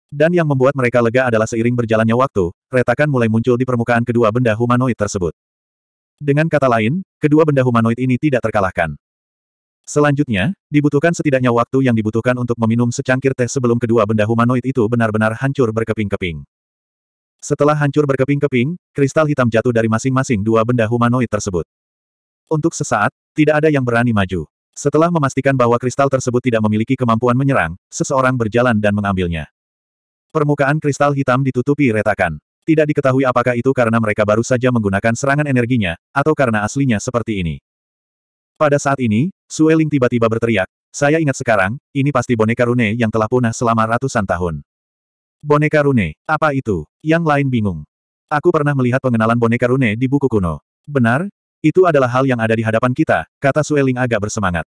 Dan yang membuat mereka lega adalah seiring berjalannya waktu, retakan mulai muncul di permukaan kedua benda humanoid tersebut. Dengan kata lain, kedua benda humanoid ini tidak terkalahkan. Selanjutnya, dibutuhkan setidaknya waktu yang dibutuhkan untuk meminum secangkir teh sebelum kedua benda humanoid itu benar-benar hancur berkeping-keping. Setelah hancur berkeping-keping, kristal hitam jatuh dari masing-masing dua benda humanoid tersebut. Untuk sesaat, tidak ada yang berani maju. Setelah memastikan bahwa kristal tersebut tidak memiliki kemampuan menyerang, seseorang berjalan dan mengambilnya. Permukaan kristal hitam ditutupi retakan. Tidak diketahui apakah itu karena mereka baru saja menggunakan serangan energinya, atau karena aslinya seperti ini. Pada saat ini, Sueling tiba-tiba berteriak, saya ingat sekarang, ini pasti boneka Rune yang telah punah selama ratusan tahun. Boneka rune, apa itu? Yang lain bingung. Aku pernah melihat pengenalan boneka rune di buku kuno. Benar? Itu adalah hal yang ada di hadapan kita, kata Sueling agak bersemangat.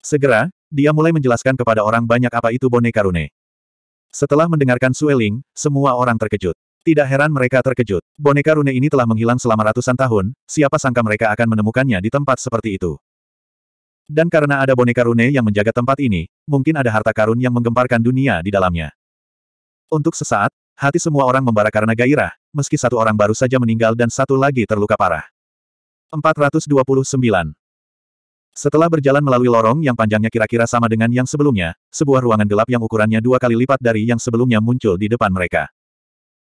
Segera, dia mulai menjelaskan kepada orang banyak apa itu boneka rune. Setelah mendengarkan Sueling, semua orang terkejut. Tidak heran mereka terkejut. Boneka rune ini telah menghilang selama ratusan tahun, siapa sangka mereka akan menemukannya di tempat seperti itu. Dan karena ada boneka rune yang menjaga tempat ini, mungkin ada harta karun yang menggemparkan dunia di dalamnya. Untuk sesaat, hati semua orang membara karena gairah, meski satu orang baru saja meninggal dan satu lagi terluka parah. 429. Setelah berjalan melalui lorong yang panjangnya kira-kira sama dengan yang sebelumnya, sebuah ruangan gelap yang ukurannya dua kali lipat dari yang sebelumnya muncul di depan mereka.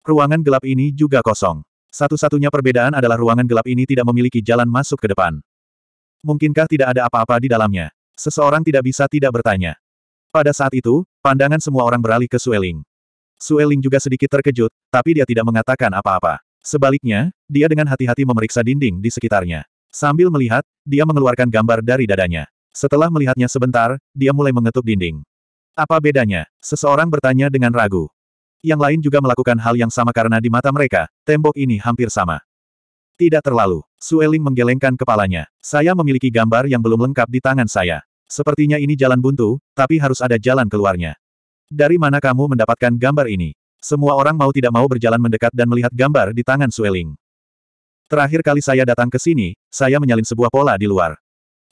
Ruangan gelap ini juga kosong. Satu-satunya perbedaan adalah ruangan gelap ini tidak memiliki jalan masuk ke depan. Mungkinkah tidak ada apa-apa di dalamnya? Seseorang tidak bisa tidak bertanya. Pada saat itu, pandangan semua orang beralih ke Sueling. Sueling juga sedikit terkejut, tapi dia tidak mengatakan apa-apa. Sebaliknya, dia dengan hati-hati memeriksa dinding di sekitarnya. Sambil melihat, dia mengeluarkan gambar dari dadanya. Setelah melihatnya sebentar, dia mulai mengetuk dinding. Apa bedanya? Seseorang bertanya dengan ragu. Yang lain juga melakukan hal yang sama karena di mata mereka, tembok ini hampir sama. Tidak terlalu. Sueling menggelengkan kepalanya. Saya memiliki gambar yang belum lengkap di tangan saya. Sepertinya ini jalan buntu, tapi harus ada jalan keluarnya. Dari mana kamu mendapatkan gambar ini? Semua orang mau tidak mau berjalan mendekat dan melihat gambar di tangan Sueling. Terakhir kali saya datang ke sini, saya menyalin sebuah pola di luar.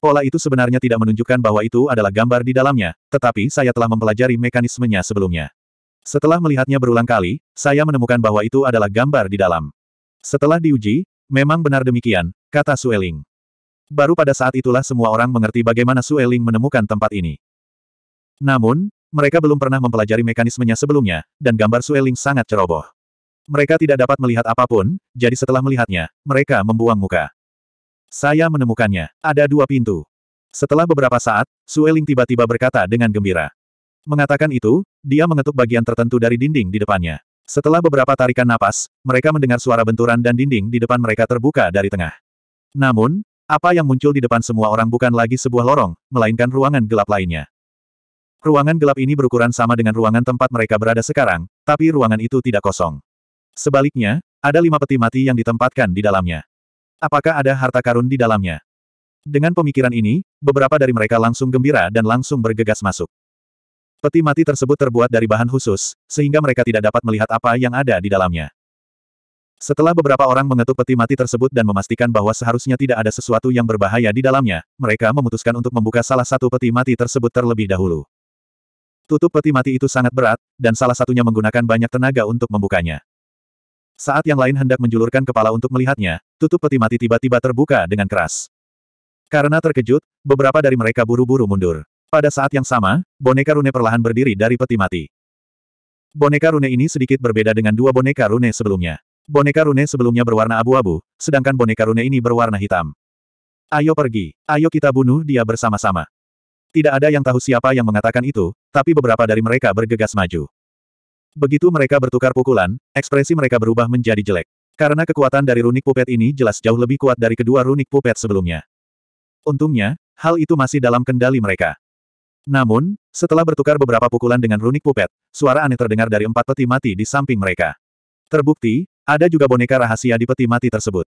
Pola itu sebenarnya tidak menunjukkan bahwa itu adalah gambar di dalamnya, tetapi saya telah mempelajari mekanismenya sebelumnya. Setelah melihatnya berulang kali, saya menemukan bahwa itu adalah gambar di dalam. Setelah diuji, memang benar demikian, kata Sueling. Baru pada saat itulah semua orang mengerti bagaimana Sueling menemukan tempat ini. Namun, mereka belum pernah mempelajari mekanismenya sebelumnya, dan gambar Sueling sangat ceroboh. Mereka tidak dapat melihat apapun, jadi setelah melihatnya, mereka membuang muka. Saya menemukannya. Ada dua pintu. Setelah beberapa saat, Sueling tiba-tiba berkata dengan gembira. Mengatakan itu, dia mengetuk bagian tertentu dari dinding di depannya. Setelah beberapa tarikan napas, mereka mendengar suara benturan dan dinding di depan mereka terbuka dari tengah. Namun, apa yang muncul di depan semua orang bukan lagi sebuah lorong, melainkan ruangan gelap lainnya. Ruangan gelap ini berukuran sama dengan ruangan tempat mereka berada sekarang, tapi ruangan itu tidak kosong. Sebaliknya, ada lima peti mati yang ditempatkan di dalamnya. Apakah ada harta karun di dalamnya? Dengan pemikiran ini, beberapa dari mereka langsung gembira dan langsung bergegas masuk. Peti mati tersebut terbuat dari bahan khusus, sehingga mereka tidak dapat melihat apa yang ada di dalamnya. Setelah beberapa orang mengetuk peti mati tersebut dan memastikan bahwa seharusnya tidak ada sesuatu yang berbahaya di dalamnya, mereka memutuskan untuk membuka salah satu peti mati tersebut terlebih dahulu. Tutup peti mati itu sangat berat, dan salah satunya menggunakan banyak tenaga untuk membukanya. Saat yang lain hendak menjulurkan kepala untuk melihatnya, tutup peti mati tiba-tiba terbuka dengan keras. Karena terkejut, beberapa dari mereka buru-buru mundur. Pada saat yang sama, boneka Rune perlahan berdiri dari peti mati. Boneka Rune ini sedikit berbeda dengan dua boneka Rune sebelumnya. Boneka Rune sebelumnya berwarna abu-abu, sedangkan boneka Rune ini berwarna hitam. Ayo pergi, ayo kita bunuh dia bersama-sama. Tidak ada yang tahu siapa yang mengatakan itu, tapi beberapa dari mereka bergegas maju. Begitu mereka bertukar pukulan, ekspresi mereka berubah menjadi jelek. Karena kekuatan dari runik pupet ini jelas jauh lebih kuat dari kedua runik pupet sebelumnya. Untungnya, hal itu masih dalam kendali mereka. Namun, setelah bertukar beberapa pukulan dengan runik pupet, suara aneh terdengar dari empat peti mati di samping mereka. Terbukti, ada juga boneka rahasia di peti mati tersebut.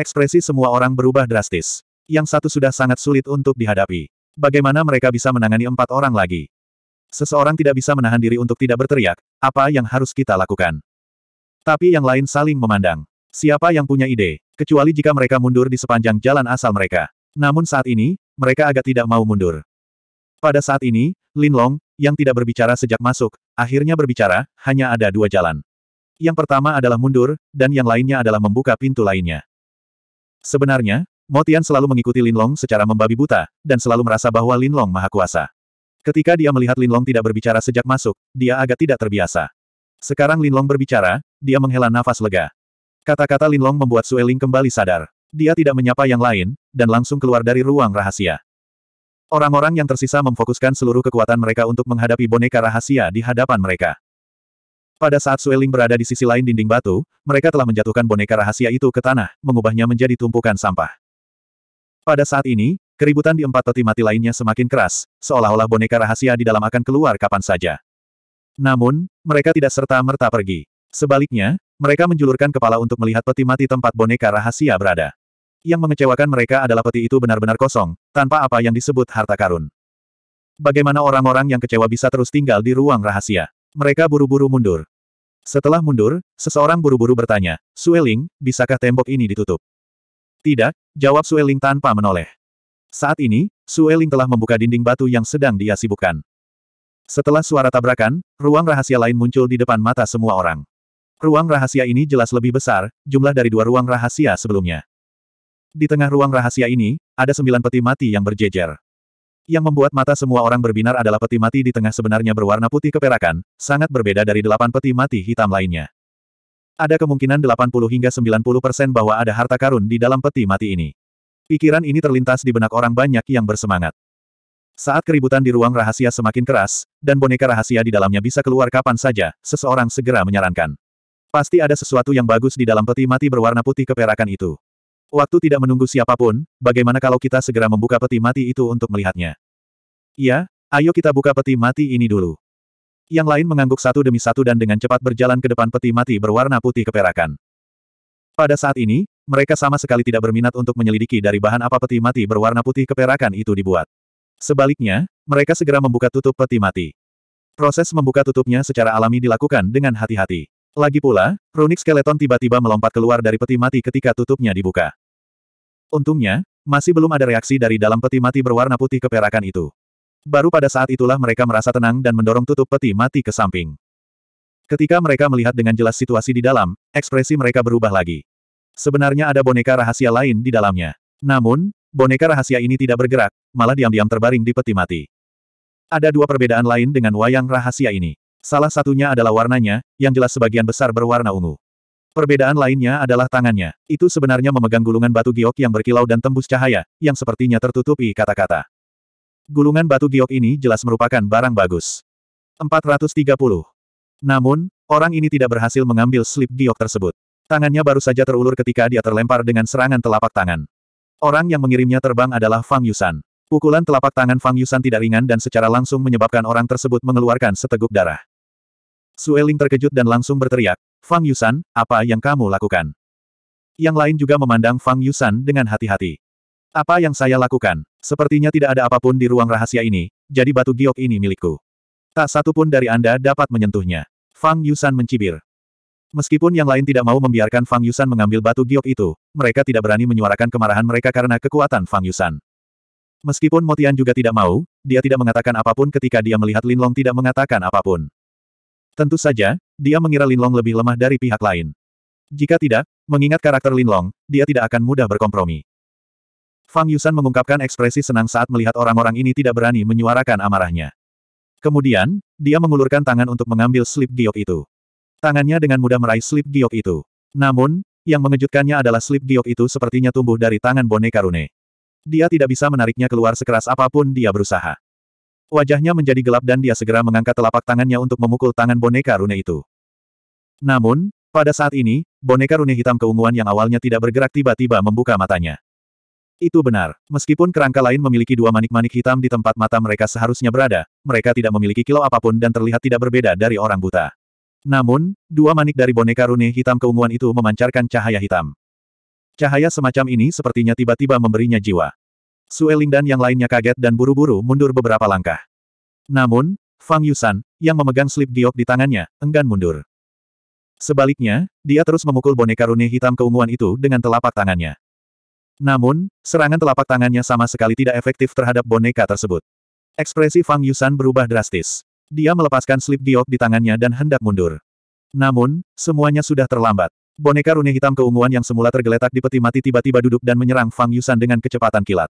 Ekspresi semua orang berubah drastis. Yang satu sudah sangat sulit untuk dihadapi. Bagaimana mereka bisa menangani empat orang lagi? Seseorang tidak bisa menahan diri untuk tidak berteriak, apa yang harus kita lakukan? Tapi yang lain saling memandang. Siapa yang punya ide, kecuali jika mereka mundur di sepanjang jalan asal mereka. Namun saat ini, mereka agak tidak mau mundur. Pada saat ini, Lin Long, yang tidak berbicara sejak masuk, akhirnya berbicara, hanya ada dua jalan. Yang pertama adalah mundur, dan yang lainnya adalah membuka pintu lainnya. Sebenarnya, Motian selalu mengikuti Linlong secara membabi buta, dan selalu merasa bahwa Linlong maha kuasa. Ketika dia melihat Linlong tidak berbicara sejak masuk, dia agak tidak terbiasa. Sekarang Linlong berbicara, dia menghela nafas lega. Kata-kata Linlong membuat Sue Ling kembali sadar. Dia tidak menyapa yang lain, dan langsung keluar dari ruang rahasia. Orang-orang yang tersisa memfokuskan seluruh kekuatan mereka untuk menghadapi boneka rahasia di hadapan mereka. Pada saat Sueling berada di sisi lain dinding batu, mereka telah menjatuhkan boneka rahasia itu ke tanah, mengubahnya menjadi tumpukan sampah. Pada saat ini, keributan di empat peti mati lainnya semakin keras, seolah-olah boneka rahasia di dalam akan keluar kapan saja. Namun, mereka tidak serta-merta pergi. Sebaliknya, mereka menjulurkan kepala untuk melihat peti mati tempat boneka rahasia berada. Yang mengecewakan mereka adalah peti itu benar-benar kosong, tanpa apa yang disebut harta karun. Bagaimana orang-orang yang kecewa bisa terus tinggal di ruang rahasia? Mereka buru-buru mundur. Setelah mundur, seseorang buru-buru bertanya, Sueling, bisakah tembok ini ditutup? Tidak, jawab Sueling tanpa menoleh. Saat ini, Sueling telah membuka dinding batu yang sedang dia sibukkan. Setelah suara tabrakan, ruang rahasia lain muncul di depan mata semua orang. Ruang rahasia ini jelas lebih besar, jumlah dari dua ruang rahasia sebelumnya. Di tengah ruang rahasia ini, ada sembilan peti mati yang berjejer. Yang membuat mata semua orang berbinar adalah peti mati di tengah sebenarnya berwarna putih keperakan, sangat berbeda dari delapan peti mati hitam lainnya. Ada kemungkinan 80 hingga 90 persen bahwa ada harta karun di dalam peti mati ini. Pikiran ini terlintas di benak orang banyak yang bersemangat. Saat keributan di ruang rahasia semakin keras, dan boneka rahasia di dalamnya bisa keluar kapan saja, seseorang segera menyarankan. Pasti ada sesuatu yang bagus di dalam peti mati berwarna putih keperakan itu. Waktu tidak menunggu siapapun, bagaimana kalau kita segera membuka peti mati itu untuk melihatnya? Ya, ayo kita buka peti mati ini dulu. Yang lain mengangguk satu demi satu dan dengan cepat berjalan ke depan peti mati berwarna putih keperakan. Pada saat ini, mereka sama sekali tidak berminat untuk menyelidiki dari bahan apa peti mati berwarna putih keperakan itu dibuat. Sebaliknya, mereka segera membuka tutup peti mati. Proses membuka tutupnya secara alami dilakukan dengan hati-hati. Lagi pula, runik skeleton tiba-tiba melompat keluar dari peti mati ketika tutupnya dibuka. Untungnya, masih belum ada reaksi dari dalam peti mati berwarna putih keperakan itu. Baru pada saat itulah mereka merasa tenang dan mendorong tutup peti mati ke samping. Ketika mereka melihat dengan jelas situasi di dalam, ekspresi mereka berubah lagi. Sebenarnya ada boneka rahasia lain di dalamnya. Namun, boneka rahasia ini tidak bergerak, malah diam-diam terbaring di peti mati. Ada dua perbedaan lain dengan wayang rahasia ini. Salah satunya adalah warnanya, yang jelas sebagian besar berwarna ungu. Perbedaan lainnya adalah tangannya. Itu sebenarnya memegang gulungan batu giok yang berkilau dan tembus cahaya, yang sepertinya tertutupi kata-kata. Gulungan batu giok ini jelas merupakan barang bagus. 430. Namun, orang ini tidak berhasil mengambil slip giok tersebut. Tangannya baru saja terulur ketika dia terlempar dengan serangan telapak tangan. Orang yang mengirimnya terbang adalah Fang Yusan. Pukulan telapak tangan Fang Yusan tidak ringan dan secara langsung menyebabkan orang tersebut mengeluarkan seteguk darah. Sueling terkejut dan langsung berteriak, Fang Yusan, apa yang kamu lakukan? Yang lain juga memandang Fang Yusan dengan hati-hati. Apa yang saya lakukan? Sepertinya tidak ada apapun di ruang rahasia ini, jadi batu giok ini milikku. Tak satu pun dari Anda dapat menyentuhnya. Fang Yusan mencibir. Meskipun yang lain tidak mau membiarkan Fang Yusan mengambil batu giok itu, mereka tidak berani menyuarakan kemarahan mereka karena kekuatan Fang Yusan. Meskipun Motian juga tidak mau, dia tidak mengatakan apapun ketika dia melihat Linlong tidak mengatakan apapun. Tentu saja, dia mengira Linlong lebih lemah dari pihak lain. Jika tidak, mengingat karakter Linlong, dia tidak akan mudah berkompromi. Fang Yusan mengungkapkan ekspresi senang saat melihat orang-orang ini tidak berani menyuarakan amarahnya. Kemudian, dia mengulurkan tangan untuk mengambil slip giok itu. Tangannya dengan mudah meraih slip giok itu. Namun, yang mengejutkannya adalah slip giok itu sepertinya tumbuh dari tangan boneka Rune. Dia tidak bisa menariknya keluar sekeras apapun dia berusaha. Wajahnya menjadi gelap dan dia segera mengangkat telapak tangannya untuk memukul tangan boneka Rune itu. Namun, pada saat ini, boneka Rune hitam keunguan yang awalnya tidak bergerak tiba-tiba membuka matanya. Itu benar. Meskipun kerangka lain memiliki dua manik-manik hitam di tempat mata mereka seharusnya berada, mereka tidak memiliki kilau apapun dan terlihat tidak berbeda dari orang buta. Namun, dua manik dari boneka rune hitam keunguan itu memancarkan cahaya hitam. Cahaya semacam ini sepertinya tiba-tiba memberinya jiwa. Sueling dan yang lainnya kaget dan buru-buru mundur beberapa langkah. Namun, Fang Yusan, yang memegang slip giok di tangannya, enggan mundur. Sebaliknya, dia terus memukul boneka rune hitam keunguan itu dengan telapak tangannya. Namun, serangan telapak tangannya sama sekali tidak efektif terhadap boneka tersebut. Ekspresi Fang Yusan berubah drastis. Dia melepaskan slip diok di tangannya dan hendak mundur. Namun, semuanya sudah terlambat. Boneka rune hitam keunguan yang semula tergeletak di peti mati tiba-tiba duduk dan menyerang Fang Yusan dengan kecepatan kilat.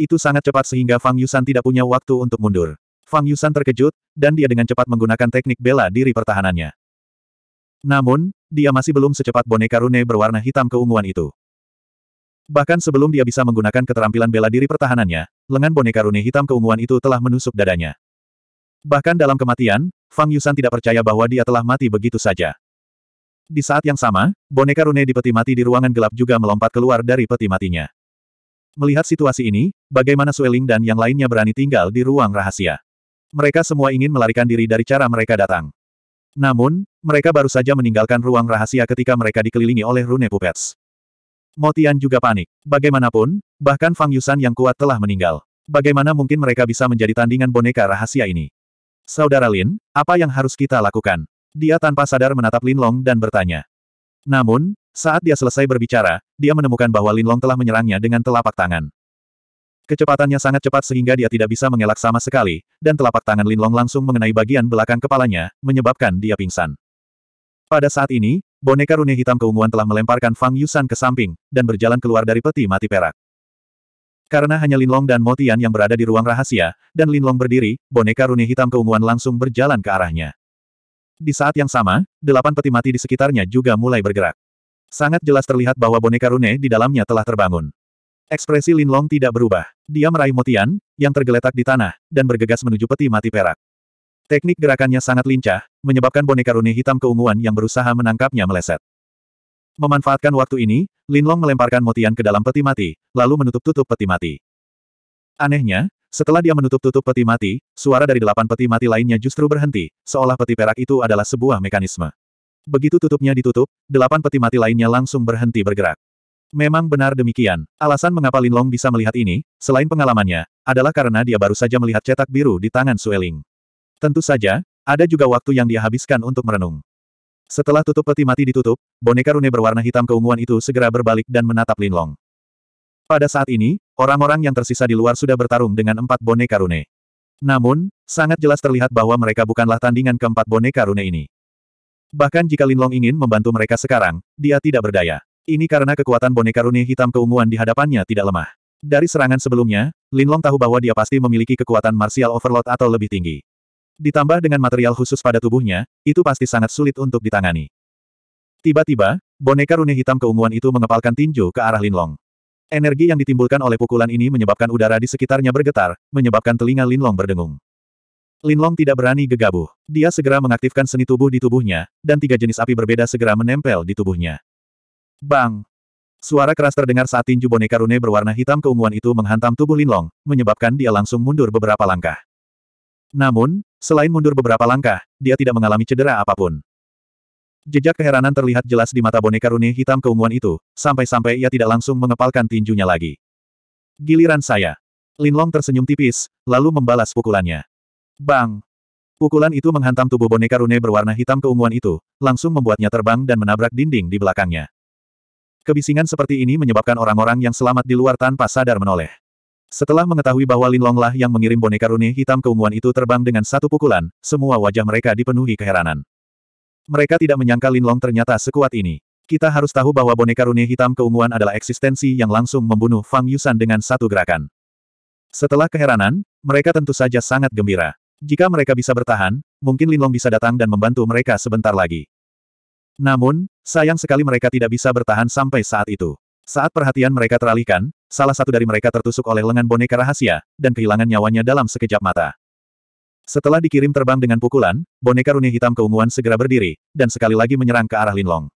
Itu sangat cepat sehingga Fang Yusan tidak punya waktu untuk mundur. Fang Yusan terkejut, dan dia dengan cepat menggunakan teknik bela diri pertahanannya. Namun, dia masih belum secepat boneka rune berwarna hitam keunguan itu. Bahkan sebelum dia bisa menggunakan keterampilan bela diri pertahanannya, lengan boneka rune hitam keunguan itu telah menusuk dadanya. Bahkan dalam kematian, Fang Yusan tidak percaya bahwa dia telah mati begitu saja. Di saat yang sama, boneka rune di peti mati di ruangan gelap juga melompat keluar dari peti matinya. Melihat situasi ini, bagaimana Sueling dan yang lainnya berani tinggal di ruang rahasia. Mereka semua ingin melarikan diri dari cara mereka datang. Namun, mereka baru saja meninggalkan ruang rahasia ketika mereka dikelilingi oleh rune pupets. Motian juga panik. Bagaimanapun, bahkan Fang Yusan yang kuat telah meninggal. Bagaimana mungkin mereka bisa menjadi tandingan boneka rahasia ini? Saudara Lin, apa yang harus kita lakukan? Dia tanpa sadar menatap Lin Long dan bertanya. Namun, saat dia selesai berbicara, dia menemukan bahwa Lin Long telah menyerangnya dengan telapak tangan. Kecepatannya sangat cepat sehingga dia tidak bisa mengelak sama sekali, dan telapak tangan Lin Long langsung mengenai bagian belakang kepalanya, menyebabkan dia pingsan. Pada saat ini, boneka rune hitam keunguan telah melemparkan Fang Yusan ke samping, dan berjalan keluar dari peti mati perak. Karena hanya Linlong dan Motian yang berada di ruang rahasia, dan Linlong berdiri, boneka rune hitam keunguan langsung berjalan ke arahnya. Di saat yang sama, delapan peti mati di sekitarnya juga mulai bergerak. Sangat jelas terlihat bahwa boneka rune di dalamnya telah terbangun. Ekspresi Linlong tidak berubah. Dia meraih Motian, yang tergeletak di tanah, dan bergegas menuju peti mati perak. Teknik gerakannya sangat lincah, menyebabkan boneka rune hitam keunguan yang berusaha menangkapnya meleset. Memanfaatkan waktu ini, Linlong melemparkan motian ke dalam peti mati, lalu menutup-tutup peti mati. Anehnya, setelah dia menutup-tutup peti mati, suara dari delapan peti mati lainnya justru berhenti, seolah peti perak itu adalah sebuah mekanisme. Begitu tutupnya ditutup, delapan peti mati lainnya langsung berhenti bergerak. Memang benar demikian. Alasan mengapa Linlong bisa melihat ini, selain pengalamannya, adalah karena dia baru saja melihat cetak biru di tangan Sueling. Tentu saja, ada juga waktu yang dia habiskan untuk merenung. Setelah tutup peti mati ditutup, boneka rune berwarna hitam keunguan itu segera berbalik dan menatap Linlong. Pada saat ini, orang-orang yang tersisa di luar sudah bertarung dengan empat boneka rune. Namun, sangat jelas terlihat bahwa mereka bukanlah tandingan keempat boneka rune ini. Bahkan jika Linlong ingin membantu mereka sekarang, dia tidak berdaya. Ini karena kekuatan boneka rune hitam keunguan di hadapannya tidak lemah. Dari serangan sebelumnya, Linlong tahu bahwa dia pasti memiliki kekuatan martial overload atau lebih tinggi. Ditambah dengan material khusus pada tubuhnya, itu pasti sangat sulit untuk ditangani. Tiba-tiba, boneka rune hitam keunguan itu mengepalkan tinju ke arah Linlong. Energi yang ditimbulkan oleh pukulan ini menyebabkan udara di sekitarnya bergetar, menyebabkan telinga Linlong berdengung. Linlong tidak berani gegabah. Dia segera mengaktifkan seni tubuh di tubuhnya, dan tiga jenis api berbeda segera menempel di tubuhnya. Bang! Suara keras terdengar saat tinju boneka rune berwarna hitam keunguan itu menghantam tubuh Linlong, menyebabkan dia langsung mundur beberapa langkah. Namun, selain mundur beberapa langkah, dia tidak mengalami cedera apapun. Jejak keheranan terlihat jelas di mata boneka rune hitam keunguan itu, sampai-sampai ia tidak langsung mengepalkan tinjunya lagi. Giliran saya. Linlong tersenyum tipis, lalu membalas pukulannya. Bang! Pukulan itu menghantam tubuh boneka rune berwarna hitam keunguan itu, langsung membuatnya terbang dan menabrak dinding di belakangnya. Kebisingan seperti ini menyebabkan orang-orang yang selamat di luar tanpa sadar menoleh. Setelah mengetahui bahwa Linlonglah lah yang mengirim boneka rune hitam keunguan itu terbang dengan satu pukulan, semua wajah mereka dipenuhi keheranan. Mereka tidak menyangka Linlong ternyata sekuat ini. Kita harus tahu bahwa boneka rune hitam keunguan adalah eksistensi yang langsung membunuh Fang Yusan dengan satu gerakan. Setelah keheranan, mereka tentu saja sangat gembira. Jika mereka bisa bertahan, mungkin Linlong bisa datang dan membantu mereka sebentar lagi. Namun, sayang sekali mereka tidak bisa bertahan sampai saat itu. Saat perhatian mereka teralihkan, salah satu dari mereka tertusuk oleh lengan boneka rahasia, dan kehilangan nyawanya dalam sekejap mata. Setelah dikirim terbang dengan pukulan, boneka rune hitam keunguan segera berdiri, dan sekali lagi menyerang ke arah Linlong.